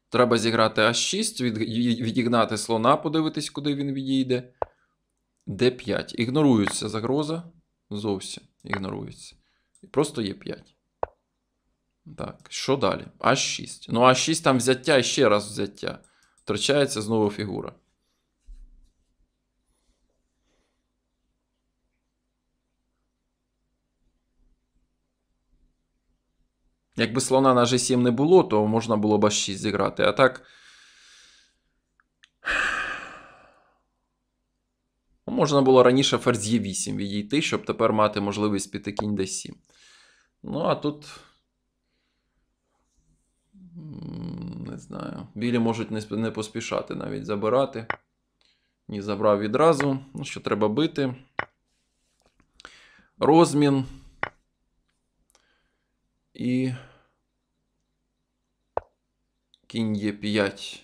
Треба зіграти А6, відігнати слона, подивитись, куди він відійде. Д5. Ігнорується загроза. Зовсім ігнорується. просто е 5. Так, що далі? А6. Ну, А6 там взяття ще раз взяття. Втрачається знову фігура. Якби слона на G7 не було, то можна було б H6 зіграти. А так. Ну, можна було раніше ферзь е 8 відійти, щоб тепер мати можливість піти кінь d 7 Ну, а тут. Не знаю. Білі можуть не поспішати навіть забирати. Ні, забрав відразу. Ну, що треба бити. Розмін і кінь є 5.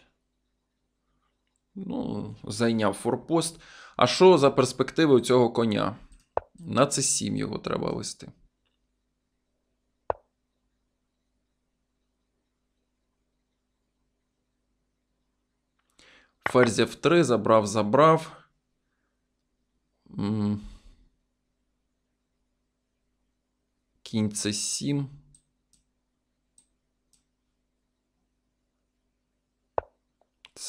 Ну, зайняв форпост. А що за перспективи у цього коня? На це 7 його треба вести. Ферзь F3, забрав, забрав. Кінь c 7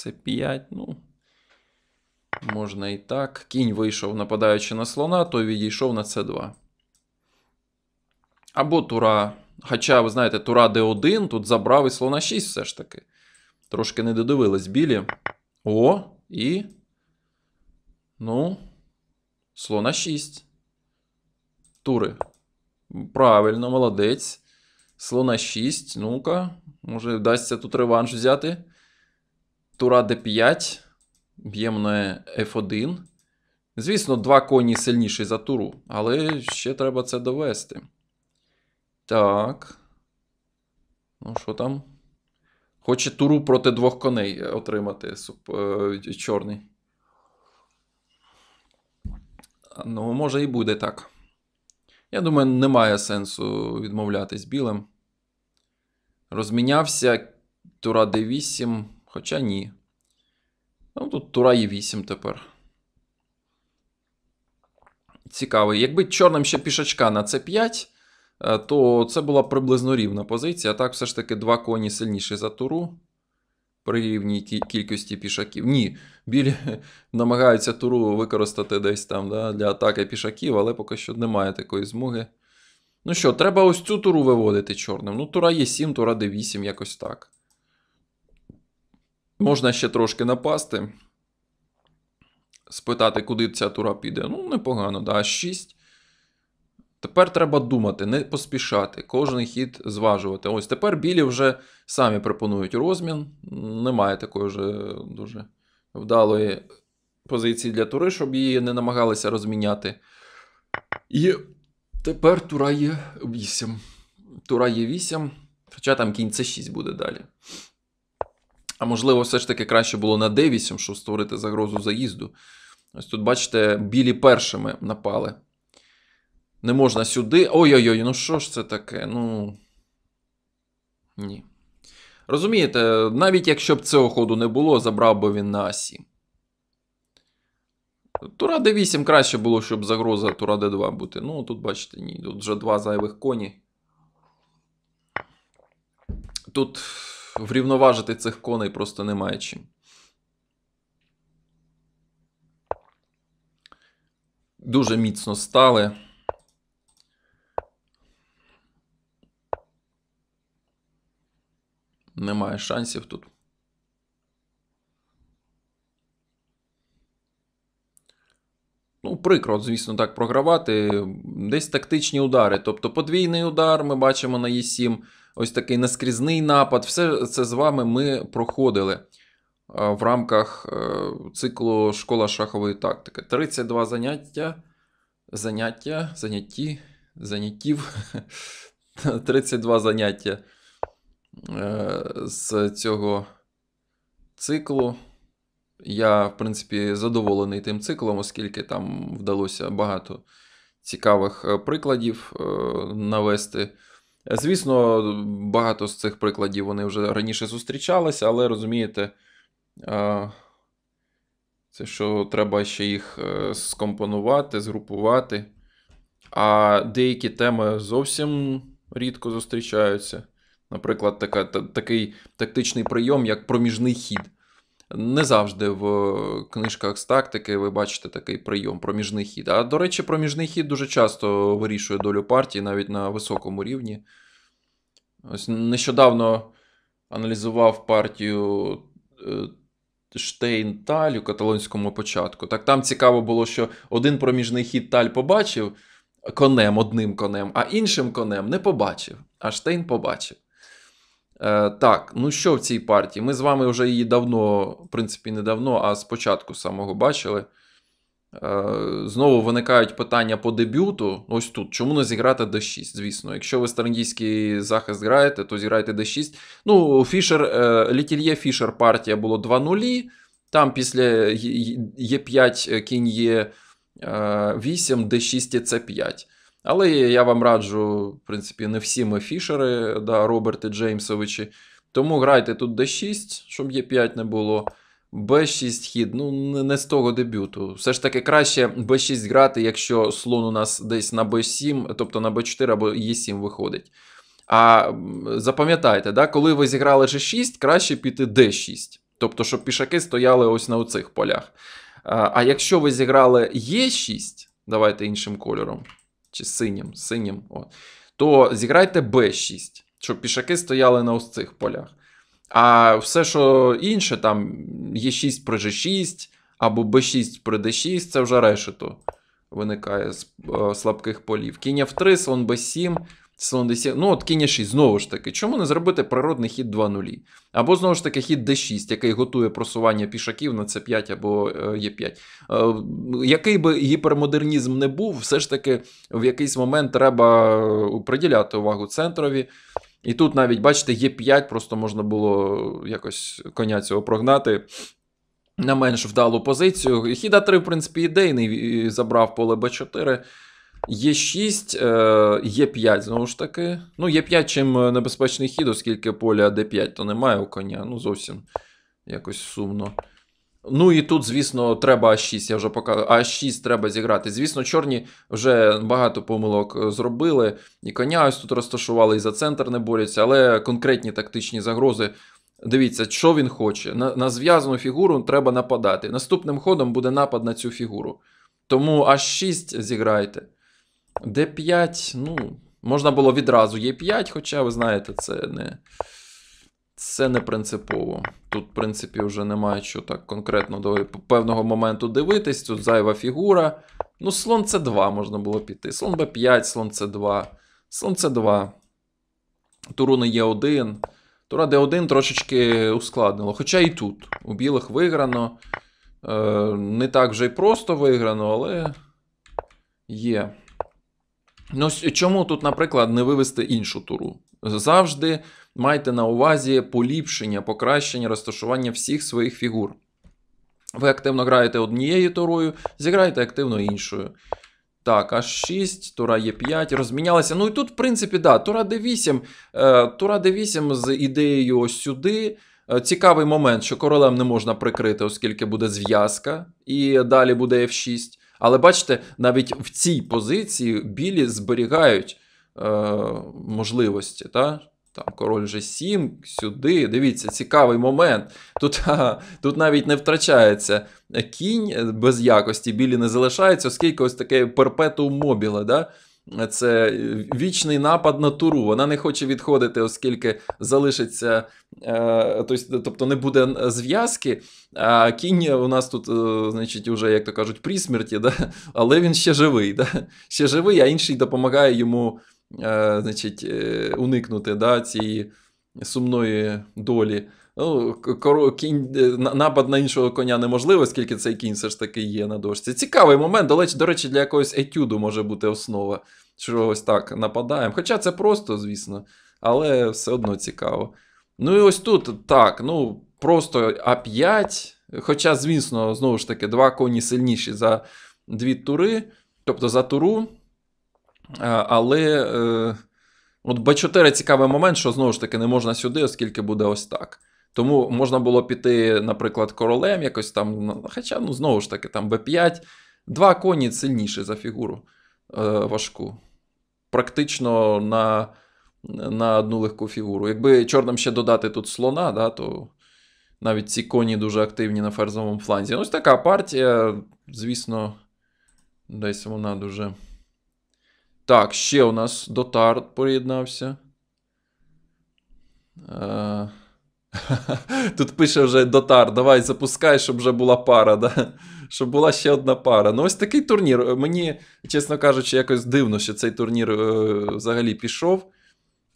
С5. ну, Можна і так. Кінь вийшов, нападаючи на слона, той відійшов на С2. Або тура. Хоча, ви знаєте, тура Д1 тут забрав і слона 6 все ж таки. Трошки не додивились білі. О, і. Ну, слона 6. Тури. Правильно, молодець. Слона 6. Ну-ка, може, вдасться тут реванш взяти. Тура d5. Б'ємо на F1. Звісно, два коні сильніші за туру, але ще треба це довести. Так. Ну, що там? Хоче туру проти двох коней отримати е, чорний. Ну, може і буде так. Я думаю, немає сенсу відмовлятись білим. Розмінявся. Тура d8. Хоча ні. Ну, Тут Тура є 8 тепер. Цікавий. Якби чорним ще пішачка на c 5 е, то це була приблизно рівна позиція. А так, все ж таки, два коні сильніші за туру. При рівній кількості пішаків. Ні, біль намагаються туру використати десь там да, для атаки пішаків, але поки що немає такої змоги. Ну що, треба ось цю туру виводити чорним. Ну, тура є 7, тура Д8, якось так. Можна ще трошки напасти. Спитати, куди ця тура піде. Ну, непогано, да, 6. Тепер треба думати, не поспішати, кожен хід зважувати. Ось тепер білі вже самі пропонують розмін. Немає такої вже дуже вдалої позиції для тури, щоб її не намагалися розміняти. І тепер тура є 8. Тура є 8, хоча там кінь це 6 буде далі. А можливо, все ж таки краще було на d8, щоб створити загрозу заїзду. Ось тут, бачите, білі першими напали. Не можна сюди. Ой-ой-ой, ну що ж це таке? Ну. Ні. Розумієте, навіть якщо б цього ходу не було, забрав би він на А7. Тура д 8 краще було, щоб загроза Тура д 2 бути. Ну, тут, бачите, ні. Тут вже два зайвих коні. Тут врівноважити цих коней просто немає чим. Дуже міцно стали. Немає шансів тут. Ну, прикро, звісно, так програвати. Десь тактичні удари. Тобто подвійний удар ми бачимо на Е7. Ось такий наскрізний напад. Все це з вами ми проходили е, в рамках е, циклу Школа шахової тактики. 32 заняття. Заняття, занятті, заняттів. 32 заняття е, з цього циклу. Я, в принципі, задоволений тим циклом, оскільки там вдалося багато цікавих прикладів навести. Звісно, багато з цих прикладів вони вже раніше зустрічалися, але розумієте, це що треба ще їх е, скомпонувати, згрупувати. А деякі теми зовсім рідко зустрічаються. Наприклад, така, такий тактичний прийом, як проміжний хід. Не завжди в книжках з тактики ви бачите такий прийом, проміжний хід. А до речі, проміжний хід дуже часто вирішує долю партії, навіть на високому рівні. Ось Нещодавно аналізував партію е, Штейн-Таль у каталонському початку. Так там цікаво було, що один проміжний хід Таль побачив конем, одним конем, а іншим конем не побачив, а Штейн побачив. Е, так, ну що в цій партії? Ми з вами вже її давно, в принципі, не давно, а спочатку самого бачили. Е, знову виникають питання по дебюту. Ось тут. Чому не зіграти D6? Звісно, якщо ви Старандійський захист граєте, то зіграйте D6. Ну, Фішер, е, Літільє Фішер партія було 2-0. Там після Е5 кінь є 8, D6 і c 5 але я вам раджу, в принципі, не всі ми фішери, да, Роберти Джеймсовичі. Тому грайте тут d6, щоб е 5 не було. Б6 хід, ну не з того дебюту. Все ж таки краще b 6 грати, якщо слон у нас десь на b 7 тобто на b 4 або Е7 виходить. А запам'ятайте, да, коли ви зіграли G6, краще піти D6. Тобто, щоб пішаки стояли ось на оцих полях. А якщо ви зіграли Е6, давайте іншим кольором чи синім, синім, о, то зіграйте b 6 щоб пішаки стояли на ось цих полях. А все, що інше, там Е6 при G6 або b 6 при d 6 це вже решето виникає з о, е, слабких полів. Кінь F3, слон b 7 слон d7. Ну, от кінь 6 знову ж таки, чому не зробити природний хід 2-0? Або знову ж таки хід d6, який готує просування пішаків на c5 або е 5 е, Який би гіпермодернізм не був, все ж таки в якийсь момент треба е, приділяти увагу центрові. І тут навіть, бачите, е 5, просто можна було якось коня цього прогнати на менш вдалу позицію. Хіда 3, в принципі, ідейний забрав поле Б4. Є 6, е, є 5, знову ж таки. Ну, є 5 чим е, небезпечний хід, оскільки поля Д5, то немає у коня. Ну, зовсім якось сумно. Ну і тут, звісно, треба А6, я вже показую. А6 треба зіграти. Звісно, чорні вже багато помилок е, зробили. І коня ось тут розташували, і за центр не борються, але конкретні тактичні загрози. Дивіться, що він хоче. На, на зв'язану фігуру треба нападати. Наступним ходом буде напад на цю фігуру. Тому А6 зіграйте. Д5, ну, можна було відразу Е5, хоча, ви знаєте, це не це не принципово. Тут, в принципі, вже немає що так конкретно до певного моменту дивитись. Тут зайва фігура. Ну, слон С2 можна було піти. Слон Б5, слон С2, слон С2. Туруни Е1. Тура Д1 трошечки ускладнило. Хоча і тут. У білих виграно. Е, Не так вже й просто виграно, але є. Ну, чому тут, наприклад, не вивести іншу туру? Завжди майте на увазі поліпшення, покращення, розташування всіх своїх фігур. Ви активно граєте однією турою, зіграєте активно іншою. Так, а 6, тура Е5, розмінялася. Ну і тут, в принципі, да, тура Д8, е, тура Д8 з ідеєю ось сюди. Е, цікавий момент, що королем не можна прикрити, оскільки буде зв'язка, і далі буде F6. Але бачите, навіть в цій позиції білі зберігають е, можливості. Та? Там король же 7 сюди. Дивіться, цікавий момент. Тут а, тут навіть не втрачається кінь е, без якості, білі не залишаються, оскільки ось таке перпетум мобіле. Да? Це вічний напад на туру. Вона не хоче відходити, оскільки залишиться, е, тобто, тобто не буде зв'язки. А кінь у нас тут, е, значить, уже, як то кажуть, при смерті, да? але він ще живий. Да? Ще живий, а інший допомагає йому е, значить, уникнути да, цієї сумної долі. Ну, кінь, е, напад на іншого коня неможливо, оскільки цей кінь все ж таки є на дошці. Цікавий момент, до речі, для якогось етюду може бути основа. що ось так нападаємо. Хоча це просто, звісно, але все одно цікаво. Ну і ось тут так, ну просто А5. Хоча, звісно, знову ж таки, два коні сильніші за дві тури, тобто за туру. Але. Е, от Б4 цікавий момент, що знову ж таки не можна сюди, оскільки буде ось так. Тому можна було піти, наприклад, королем, якось там. Ну, хоча, ну, знову ж таки, там Б5. Два коні сильніші за фігуру е, важку. Практично на на одну легку фігуру. Якби чорним ще додати тут слона, да, то навіть ці коні дуже активні на ферзовому фланзі. Ось така партія, звісно, десь вона дуже. Так, ще у нас дотар поєднався. Е, Тут пише вже Дотар, давай запускай, щоб вже була пара, да? щоб була ще одна пара. Ну, ось такий турнір. Мені, чесно кажучи, якось дивно, що цей турнір е, взагалі пішов.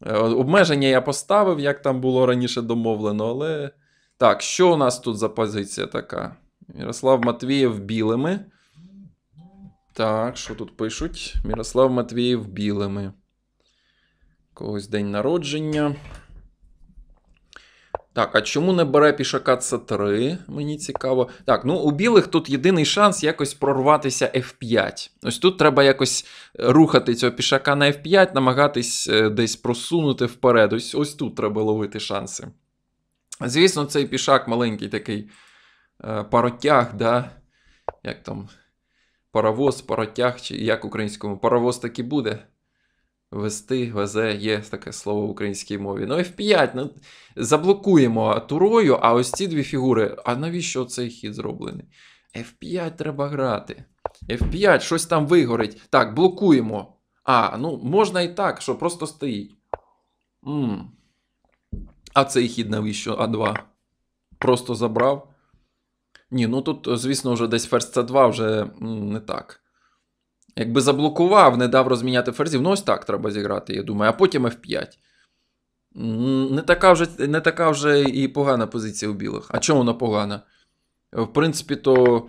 Е, обмеження я поставив, як там було раніше домовлено, але. Так, що у нас тут за позиція така? Мірослав Матвієв білими. Так, що тут пишуть? Мірослав Матвієв білими. Когось день народження. Так, а чому не бере пішака С3? Мені цікаво. Так, ну у білих тут єдиний шанс якось прорватися F5. Ось тут треба якось е, рухати цього пішака на F5, намагатись е, десь просунути вперед. Ось ось тут треба ловити шанси. Звісно, цей пішак маленький такий е, паротяг, да? як там, паровоз, паротяг, чи як українському, паровоз таки буде. Вести, везе, є таке слово в українській мові. Ну, F5, ну, заблокуємо турою, а ось ці дві фігури. А навіщо цей хід зроблений? F5 треба грати. F5, щось там вигорить. Так, блокуємо. А, ну можна і так, що просто стоїть. М -м. А цей хід навіщо? А2. Просто забрав. Ні, ну тут, звісно, вже десь ферзь c 2 вже м -м, не так. Якби заблокував, не дав розміняти ферзів, ну ось так треба зіграти, я думаю, а потім F5. Не така вже не така вже і погана позиція у білих. А чому вона погана? В принципі, то.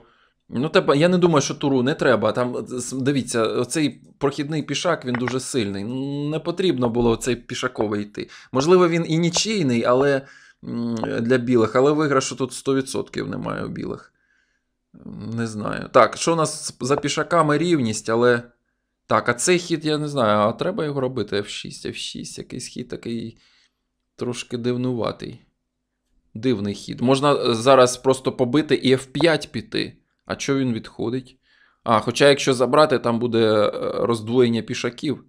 Ну, тебе, я не думаю, що туру не треба. Там, Дивіться, оцей прохідний пішак він дуже сильний. Не потрібно було цей пішаковий йти. Можливо, він і нічийний, але для білих, але виграшу тут 100% немає у білих. Не знаю. Так, що у нас за пішаками рівність, але. Так, а цей хід, я не знаю, а треба його робити F6, F6, якийсь хід такий трошки дивнуватий. Дивний хід. Можна е, зараз просто побити і F5 піти. А що він відходить? А, хоча, якщо забрати, там буде е, роздвоєння пішаків.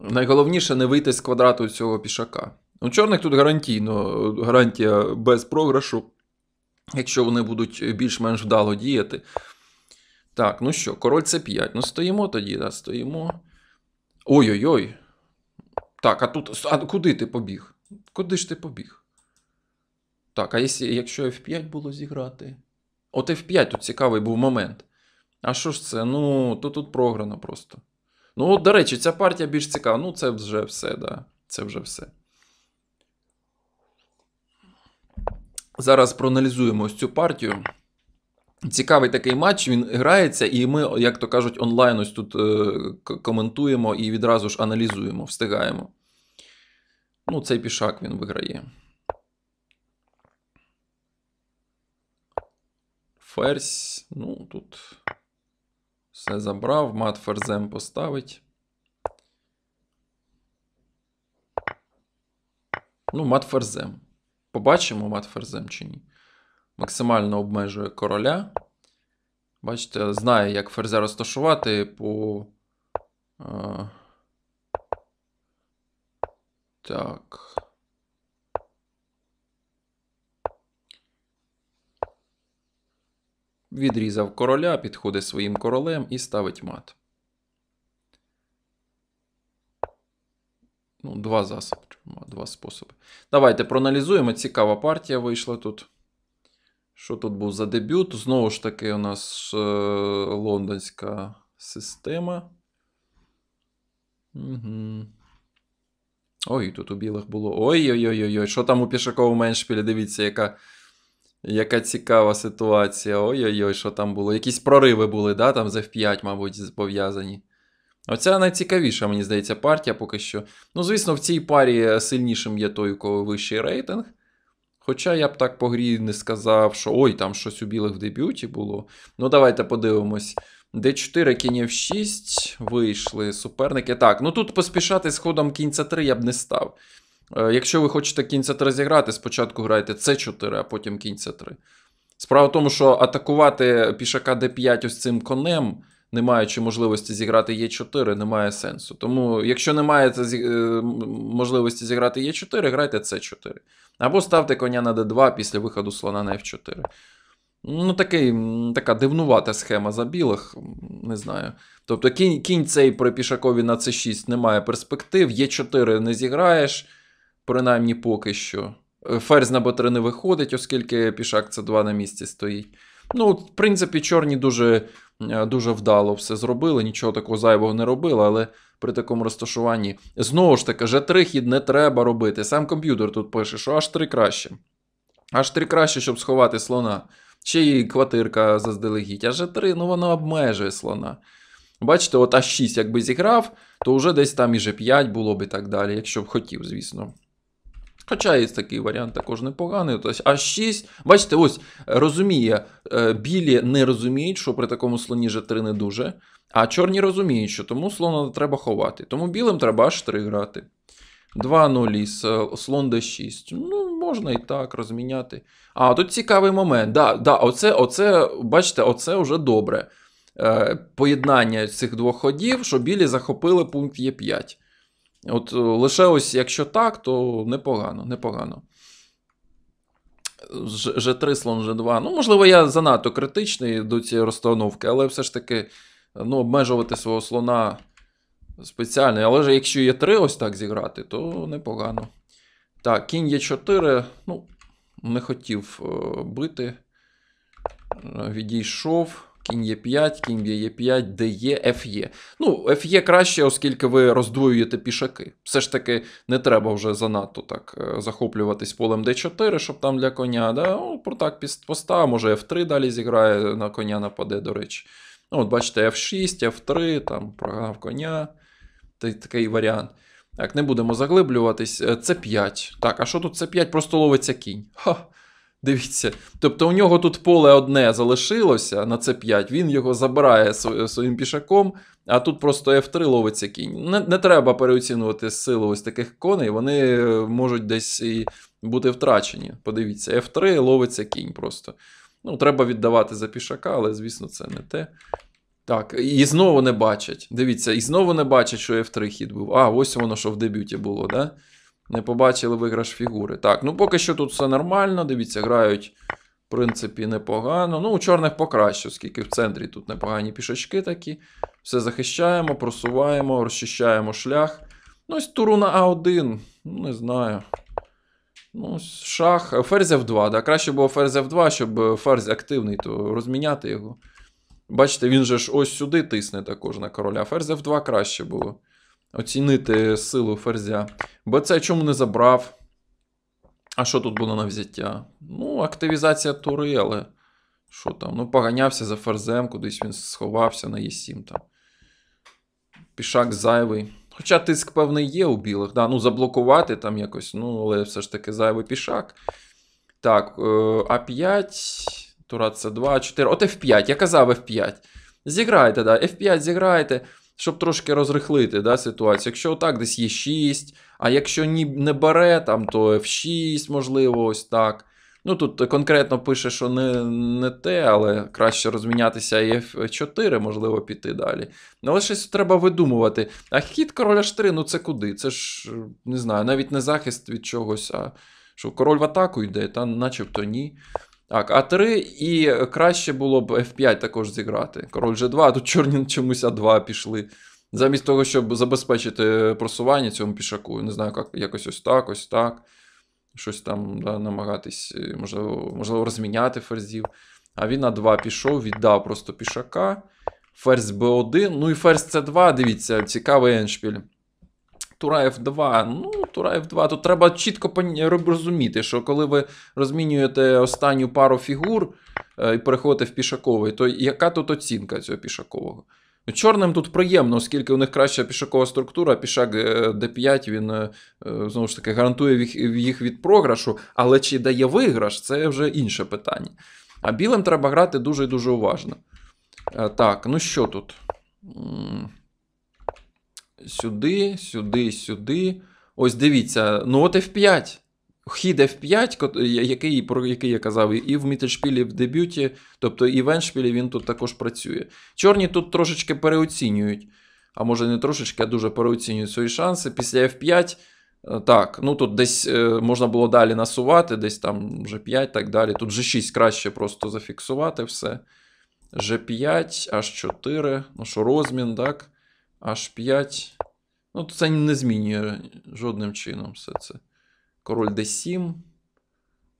Найголовніше не вийти з квадрату цього пішака. У ну, чорних тут гарантійно гарантія без програшу якщо вони будуть е, більш-менш вдало діяти. Так, ну що, король це 5. Ну, стоїмо тоді, да, стоїмо. Ой-ой-ой. Так, а тут. А куди ти побіг? Куди ж ти побіг? Так, а якщо F5 було зіграти? От F5 тут цікавий був момент. А що ж це? Ну, то тут програно просто. Ну, от, до речі, ця партія більш цікава. Ну, це вже все, да. Це вже все. Зараз проаналізуємо ось цю партію. Цікавий такий матч, він грається, і ми, як то кажуть, онлайн ось тут е, коментуємо і відразу ж аналізуємо, встигаємо. Ну, цей пішак він виграє. Ферзь. Ну, тут все забрав, мат ферзем поставить. Ну, мат ферзем. Побачимо мат ферзем чи ні. Максимально обмежує короля. Бачите, знає, як ферзя розташувати по. А, е, так. Відрізав короля, підходить своїм королем і ставить мат. Ну, Два засоби. Два способи. Давайте проаналізуємо. Цікава партія вийшла тут. Що тут був за дебют? Знову ж таки, у нас е лондонська система. Угу. Ой, тут у білих було. Ой-ой-ой, ой що там у пішаковому меншпілі? Дивіться, яка яка цікава ситуація. Ой-ой-ой, що там було. Якісь прориви були, да? там з F5, мабуть, пов'язані. Оця найцікавіша, мені здається, партія поки що. Ну, звісно, в цій парі сильнішим є той, у кого вищий рейтинг. Хоча я б так по грі не сказав, що ой, там щось у білих в дебюті було. Ну, давайте подивимось. Д4, кінь f 6 вийшли суперники. Так, ну тут поспішати з ходом кінця 3 я б не став. Е, якщо ви хочете кінця 3 зіграти, спочатку грайте С4, а потім кінця 3. Справа в тому, що атакувати пішака Д5 ось цим конем не маючи можливості зіграти Е4, немає сенсу. Тому, якщо не маєте можливості зіграти Е4, грайте С4. Або ставте коня на Д2 після виходу слона на F4. Ну, такий, така дивнувата схема за білих, не знаю. Тобто кінь кінь цей при пішакові на С6 немає перспектив, Е4 не зіграєш, принаймні поки що. Ферзь на Б3 не виходить, оскільки пішак С2 на місці стоїть. Ну, в принципі, чорні дуже Е, дуже вдало все зробили, нічого такого зайвого не робили, але при такому розташуванні. Знову ж таки, G3 хід не треба робити. Сам комп'ютер тут пише, що H3 краще. H3 краще, щоб сховати слона. Ще й квартирка заздалегідь. А G3, ну вона обмежує слона. Бачите, от А6, якби зіграв, то вже десь там і G5 було б і так далі, якщо б хотів, звісно. Хоча і такий варіант також непоганий. Тобто А6, бачите, ось розуміє, е, білі не розуміють, що при такому слоні G3 не дуже. А чорні розуміють, що тому слона треба ховати. Тому білим треба H3 грати. 2-0, ліс, слон d6. Ну, можна і так розміняти. А, тут цікавий момент. Да, да, оце, оце, Бачите, оце вже добре. Е, поєднання цих двох ходів, що білі захопили пункт Е5. От е, лише ось якщо так, то непогано, непогано. G3, слон G2. Ну, можливо, я занадто критичний до цієї розстановки, але все ж таки ну, обмежувати свого слона спеціально. Але ж якщо є 3 ось так зіграти, то непогано. Так, кінь є 4. Ну, не хотів е, бити. Е, відійшов. Кінь е 5, кінь б'є 5, де е, є, Ну, Ф краще, оскільки ви роздвоюєте пішаки. Все ж таки, не треба вже занадто так е, захоплюватись полем Д4, щоб там для коня. Да? Ну, Протак поста, може F3 далі зіграє, на коня нападе, до речі. Ну, от Бачите, F6, F3, там програв коня. Такий варіант. Так, не будемо заглиблюватись. с е, 5. Так, а що тут? с 5, просто ловиться кінь. Ха. Дивіться, тобто у нього тут поле одне залишилося на c 5 він його забирає своїм пішаком, а тут просто F3 ловиться кінь. Не, не треба переоцінювати силу ось таких коней, вони е, можуть десь і бути втрачені. Подивіться, F3 ловиться кінь просто. Ну, Треба віддавати за пішака, але, звісно, це не те. Так, і знову не бачать. Дивіться, і знову не бачать, що F3 хід був. А, ось воно що в дебюті було, да? Не побачили виграш фігури. Так, ну поки що тут все нормально. Дивіться, грають, в принципі, непогано. Ну, у чорних покраще, оскільки в центрі тут непогані пішачки такі. Все захищаємо, просуваємо, розчищаємо шлях. Ну, ось туру на А1. Ну, не знаю. Ну, шах. Ферзь F2. Да? Краще було ферзь F2, щоб ферзь активний, то розміняти його. Бачите, він же ж ось сюди тисне також на короля. Ферзь F2 краще було оцінити силу ферзя. БЦ чому не забрав? А що тут було на взяття? Ну, активізація тури, але що там? Ну, поганявся за ферзем, кудись він сховався на Е7 там. Пішак зайвий. Хоча тиск, певний, є у білих. Да? Ну, заблокувати там якось, ну, але все ж таки зайвий пішак. Так, е, А5, Тура С2, 4. От F5, я казав F5. Зіграйте, да, F5 зіграйте щоб трошки розрихлити да, ситуацію. Якщо отак десь є 6, а якщо ні, не бере, там, то F6, можливо, ось так. Ну тут конкретно пише, що не не те, але краще розмінятися і F4, можливо, піти далі. Ну, але щось треба видумувати. А хід короля h 3, ну це куди? Це ж не знаю, навіть не захист від чогось, а що король в атаку йде, та начебто ні. Так, А3 і краще було б F5 також зіграти. Король G2, а тут чорні чомусь А2 пішли. Замість того, щоб забезпечити просування цьому пішаку. Не знаю, як якось ось так, ось так. Щось там да, намагатись, е, можливо, можливо, розміняти ферзів. А він на 2 пішов, віддав просто пішака. Ферзь b 1 Ну і ферзь c 2 дивіться, цікавий еншпіль. Тура F2. Ну, тура F2. Тут треба чітко розуміти, що коли ви розмінюєте останню пару фігур е, і переходите в пішаковий, то яка тут оцінка цього пішакового? Ну, чорним тут приємно, оскільки у них краща пішакова структура, пішак d5 е, він е, знову ж таки гарантує їх від програшу, але чи дає виграш, це вже інше питання. А білим треба грати дуже і дуже уважно. Так, ну що тут? Сюди, сюди, сюди. Ось дивіться, ну от F5. Хід F5, який, про який я казав, і в Мітельшпілі в дебюті, тобто і в Еншпілі він тут також працює. Чорні тут трошечки переоцінюють, а може не трошечки, а дуже переоцінюють свої шанси. Після F5, е, так, ну тут десь е, можна було далі насувати, десь там G5, так далі. Тут G6 краще просто зафіксувати все. G5, H4, ну що, розмін, так? H5. Ну, це не змінює жодним чином все це. Король d7.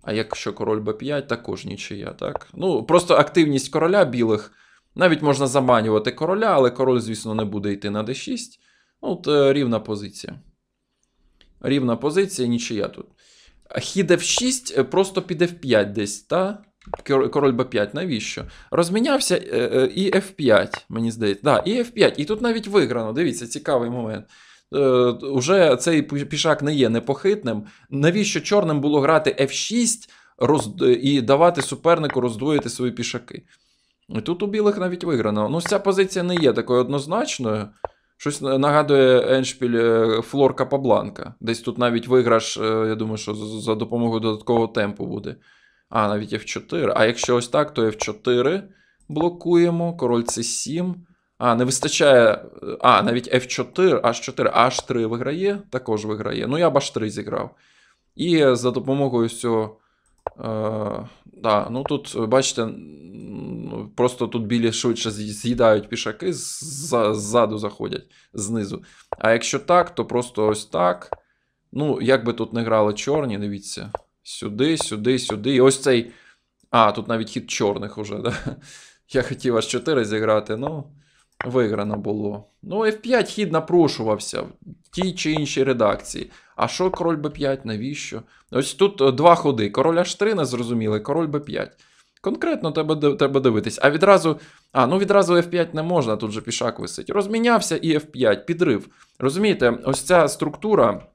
А якщо король b5, також нічия, так? Ну, просто активність короля білих. Навіть можна заманювати короля, але король, звісно, не буде йти на d6. Ну, от е, рівна позиція. Рівна позиція, нічия тут. Хід f6 е, просто піде в 5 десь, так? король б 5 навіщо? Розмінявся е, е, і f5, мені здається. Да, І f5. І тут навіть виграно. Дивіться, цікавий момент. Е, уже цей пішак не є непохитним. Навіщо чорним було грати f6 роз... і давати супернику роздвоїти свої пішаки? І тут у білих навіть виграно. Ну, ця позиція не є такою однозначною. Щось нагадує Еншпіль Флор Капабланка. Десь тут навіть виграш, я думаю, що за допомогою додаткового темпу буде. А, навіть F4. А якщо ось так, то F4 блокуємо. Король C7. А, не вистачає. А, навіть F4, H4, H3 виграє, також виграє. Ну, я б H3 зіграв. І за допомогою цього. Е, да, ну Тут, бачите, просто тут білі швидше з'їдають пішаки, ззаду заходять, знизу. А якщо так, то просто ось так. Ну, як би тут не грали чорні, дивіться. Сюди, сюди, сюди. І ось цей. А, тут навіть хід чорних уже. Да? Я хотів аж 4 зіграти, ну, виграно було. Ну, F5 хід напрошувався в тій чи іншій редакції. А що король b5, навіщо? Ось тут е, два ходи. Король H3 не зрозуміли, король b5. Конкретно треба треба дивитись. А відразу. А, ну відразу F5 не можна, тут же пішак висить. Розмінявся і F5, підрив. Розумієте, ось ця структура,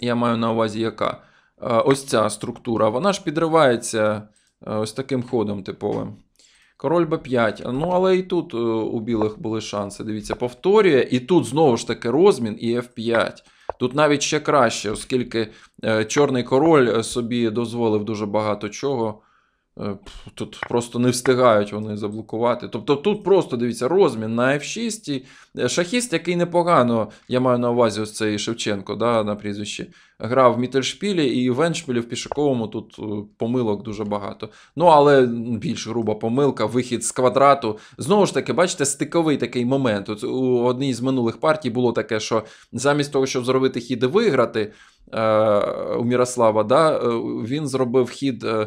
я маю на увазі, яка. Е, ось ця структура, вона ж підривається е, ось таким ходом типовим. Король Б5. Ну, але і тут е, у білих були шанси. Дивіться, повторює. І тут знову ж таки розмін і F5. Тут навіть ще краще, оскільки чорний король собі дозволив дуже багато чого. Е, тут просто не встигають вони заблокувати. Тобто тут просто дивіться розмін на F6. і е, Шахіст, який непогано, я маю на увазі ось цей Шевченко да, на прізвищі, грав в Мітельшпілі і в веншпілі в Пішаковому тут е, помилок дуже багато. Ну, але більш груба помилка, вихід з квадрату. Знову ж таки, бачите, стиковий такий момент. От У одній з минулих партій було таке, що замість того, щоб зробити хід і виграти е, у Мірослава, да, він зробив хід. Е,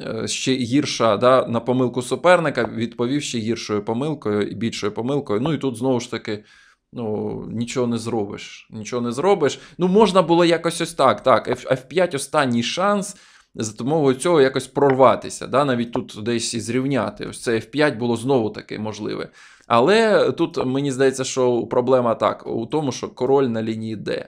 Е, ще гірша да, на помилку суперника, відповів ще гіршою помилкою і більшою помилкою. Ну і тут знову ж таки. Ну, нічого не зробиш. Нічого не зробиш. Ну, можна було якось ось так. Так, F5 останній шанс за допомогою цього якось прорватися. да, Навіть тут десь і зрівняти. Ось це F5 було знову таки можливе. Але тут мені здається, що проблема так у тому, що король на лінії D.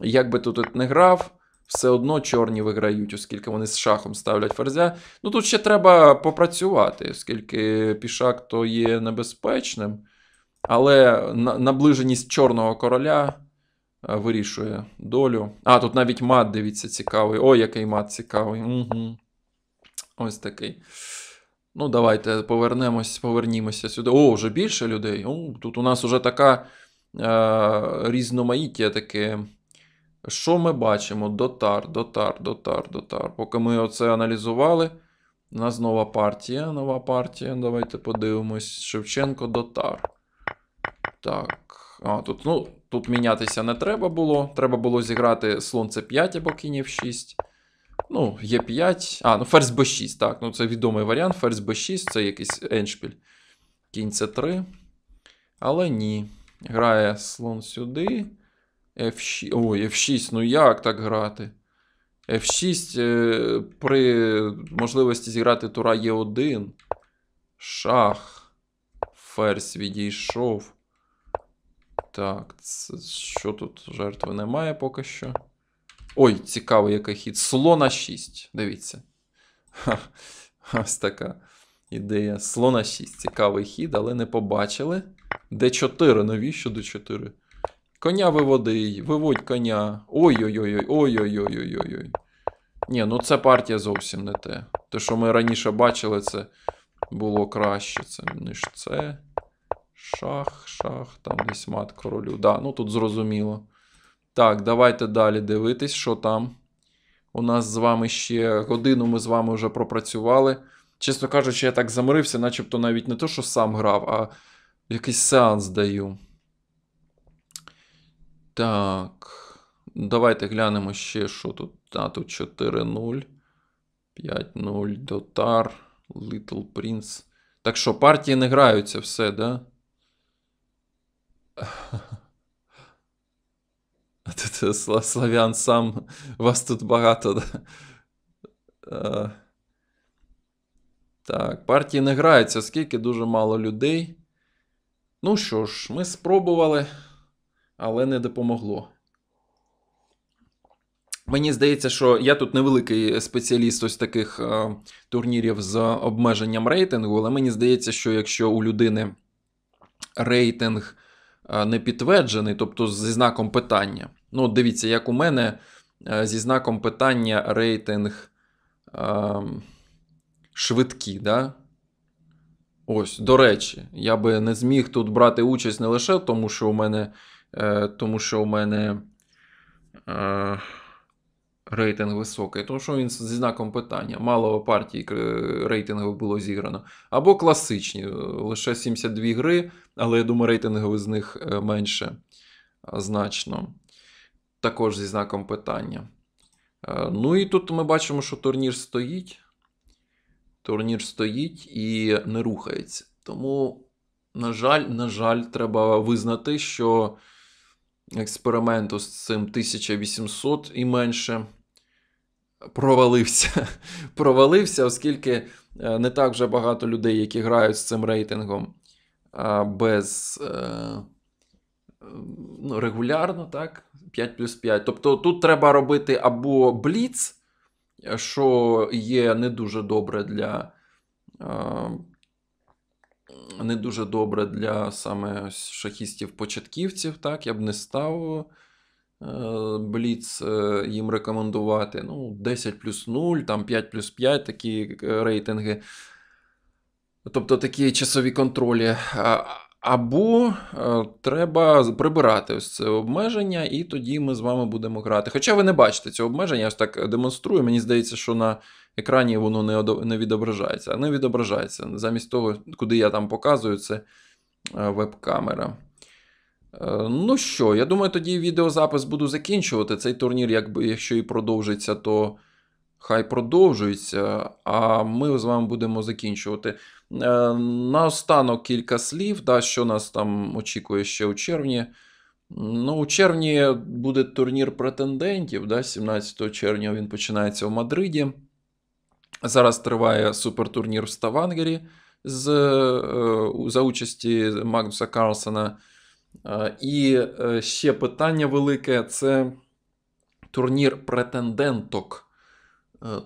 Як би тут не грав, все одно чорні виграють, оскільки вони з шахом ставлять ферзя. Ну тут ще треба попрацювати, оскільки пішак то є небезпечним. Але наближеність чорного короля е, вирішує долю. А, тут навіть мат, дивіться, цікавий. Ой, який мат цікавий. Угу. Ось такий. Ну, давайте повернемось, повернімося сюди. О, вже більше людей. О, Тут у нас уже така е- різноманіття таке. Що ми бачимо? Дотар, дотар, дотар, дотар. Поки ми оце аналізували, у нас нова партія. Нова партія. Давайте подивимось. Шевченко дотар. Так. А, Тут ну, тут мінятися не треба було. Треба було зіграти слон С5 або кінь f 6. Ну, е 5 А, ну ферзь b 6 Так, ну це відомий варіант. Ферзь b 6 це якийсь еншпіль. Кінь С3. Але ні. Грає слон сюди. F6. Ой, F6, ну як так грати? F6 е, при можливості зіграти тура Е1. Шах. Ферзь відійшов. Так, це, що тут жертви немає поки що. Ой, цікавий який хід. Слон на 6. Дивіться. Ха, ось така ідея. Слон на 6. Цікавий хід, але не побачили. Д4. Навіщо Д4? Коня виводи, виводь коня. Ой-ой-ой. Ой-ой-ой. ой ой Ні, ну це партія зовсім не те. Те, що ми раніше бачили, це було краще. Це ніж це. Шах, шах, там десь мат королю. Да, ну тут зрозуміло. Так, давайте далі дивитись, що там. У нас з вами ще годину ми з вами вже пропрацювали. Чесно кажучи, я так замирився, начебто навіть не то, що сам грав, а якийсь сеанс даю. Так. Давайте глянемо ще, що тут. А, тут 4-0. 5-0. Дотар. Little Prince. Так що, партії не граються все, да? Славян сам. Вас тут багато. да? Е, так, партії не граються, скільки дуже мало людей. Ну що ж, ми спробували але не допомогло. Мені здається, що я тут невеликий спеціаліст ось таких е, турнірів з обмеженням рейтингу, але мені здається, що якщо у людини рейтинг е, не підтверджений, тобто зі знаком питання. Ну, дивіться, як у мене е, зі знаком питання рейтинг е, швидкі. да? Ось, до речі, я би не зміг тут брати участь не лише тому, що у мене. Е, тому що у мене е, рейтинг високий, тому що він зі знаком питання. Мало партій е, рейтингових було зіграно. Або класичні, лише 72 гри, але я думаю, рейтингових з них менше значно. Також зі знаком питання. Ну і тут ми бачимо, що турнір стоїть. Турнір стоїть і не рухається. Тому, на жаль, на жаль, треба визнати, що експерименту з цим 1800 і менше. Провалився, провалився, оскільки е, не так вже багато людей, які грають з цим рейтингом без е, ну, регулярно, так? 5 плюс 5. Тобто тут треба робити або бліц, що є не дуже добре для е, не дуже добре для саме шахістів-початківців. так, Я б не став е, Бліц е, їм рекомендувати. ну, 10 плюс 0, там 5 плюс 5 такі е, рейтинги. Тобто такі часові контролі. Або треба прибирати ось це обмеження, і тоді ми з вами будемо грати. Хоча ви не бачите цього обмеження, я ось так демонструю. Мені здається, що на екрані воно не не відображається. А не відображається. Замість того, куди я там показую, це е, веб-камера. Е, ну що, я думаю, тоді відеозапис буду закінчувати. Цей турнір, якби, якщо і продовжиться, то хай продовжується. А ми з вами будемо закінчувати. Е, На останок кілька слів, да, що нас там очікує ще у червні. Ну, У червні буде турнір претендентів. да, 17 червня він починається в Мадриді. Зараз триває супертурнір в Ставангері з, е, за участі Магнуса Карлсона. Е, і е, ще питання велике це турнір претенденток,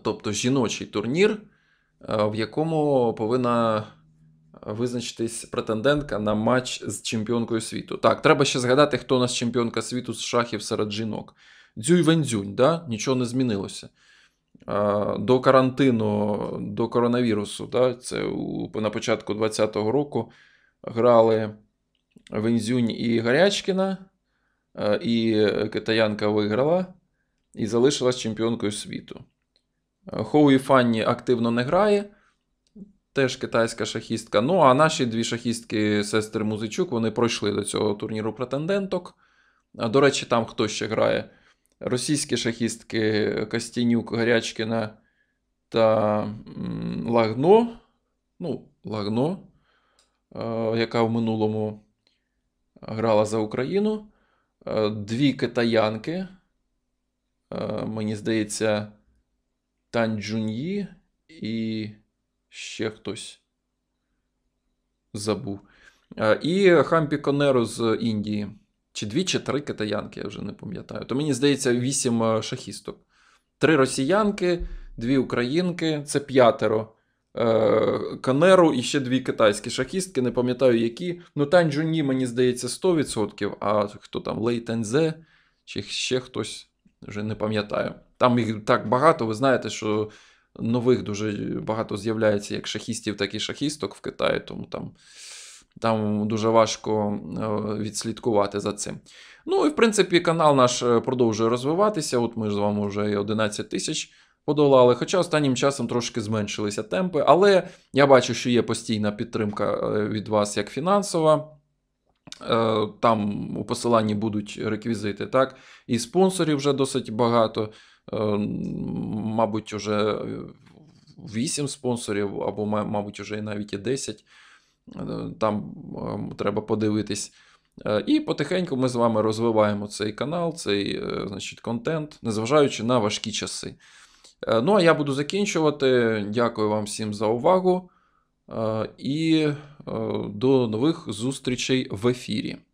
тобто жіночий турнір, в якому повинна визначитись претендентка на матч з чемпіонкою світу. Так, треба ще згадати, хто у нас чемпіонка світу з шахів серед жінок. Дзюй Вендзюнь, да? нічого не змінилося до карантину, до коронавірусу, да, це у, на початку 2020 року грали Вензюнь і Гарячкіна, і Китаянка виграла і залишилась чемпіонкою світу. Хоуї Фанні активно не грає, теж китайська шахістка. Ну, а наші дві шахістки, сестри Музичук, вони пройшли до цього турніру претенденток. До речі, там хто ще грає? російські шахістки Костянюк, Гарячкіна та Лагно. Ну, Лагно, е, яка в минулому грала за Україну. Е, дві китаянки. Е, мені здається, Тан Джуньї і ще хтось забув. І Хампі Конеро з Індії. Чи дві, чи три китаянки, я вже не пам'ятаю. То мені здається, вісім е, шахісток. Три росіянки, дві українки це п'ятеро. Е, Канеру і ще дві китайські шахістки, не пам'ятаю які. Ну, Тань Джуні, мені здається, 100%, а хто там Лей Тензе чи ще хтось вже не пам'ятаю. Там їх так багато, ви знаєте, що нових дуже багато з'являється як шахістів, так і шахісток в Китаї, тому там там дуже важко е, відслідкувати за цим. Ну і в принципі, канал наш е, продовжує розвиватися. От ми ж з вами вже 11 тисяч подолали. Хоча останнім часом трошки зменшилися темпи. Але я бачу, що є постійна підтримка е, від вас як фінансова. Там у посиланні будуть реквізити, так? І спонсорів вже досить багато. Мабуть, вже 8 спонсорів, або, мабуть, вже навіть і 10. Е, там е, треба подивитись. Е, і потихеньку ми з вами розвиваємо цей канал, цей значить, контент, незважаючи на важкі часи. Ну, а я буду закінчувати. Дякую вам всім за увагу. І до нових зустрічей в ефірі.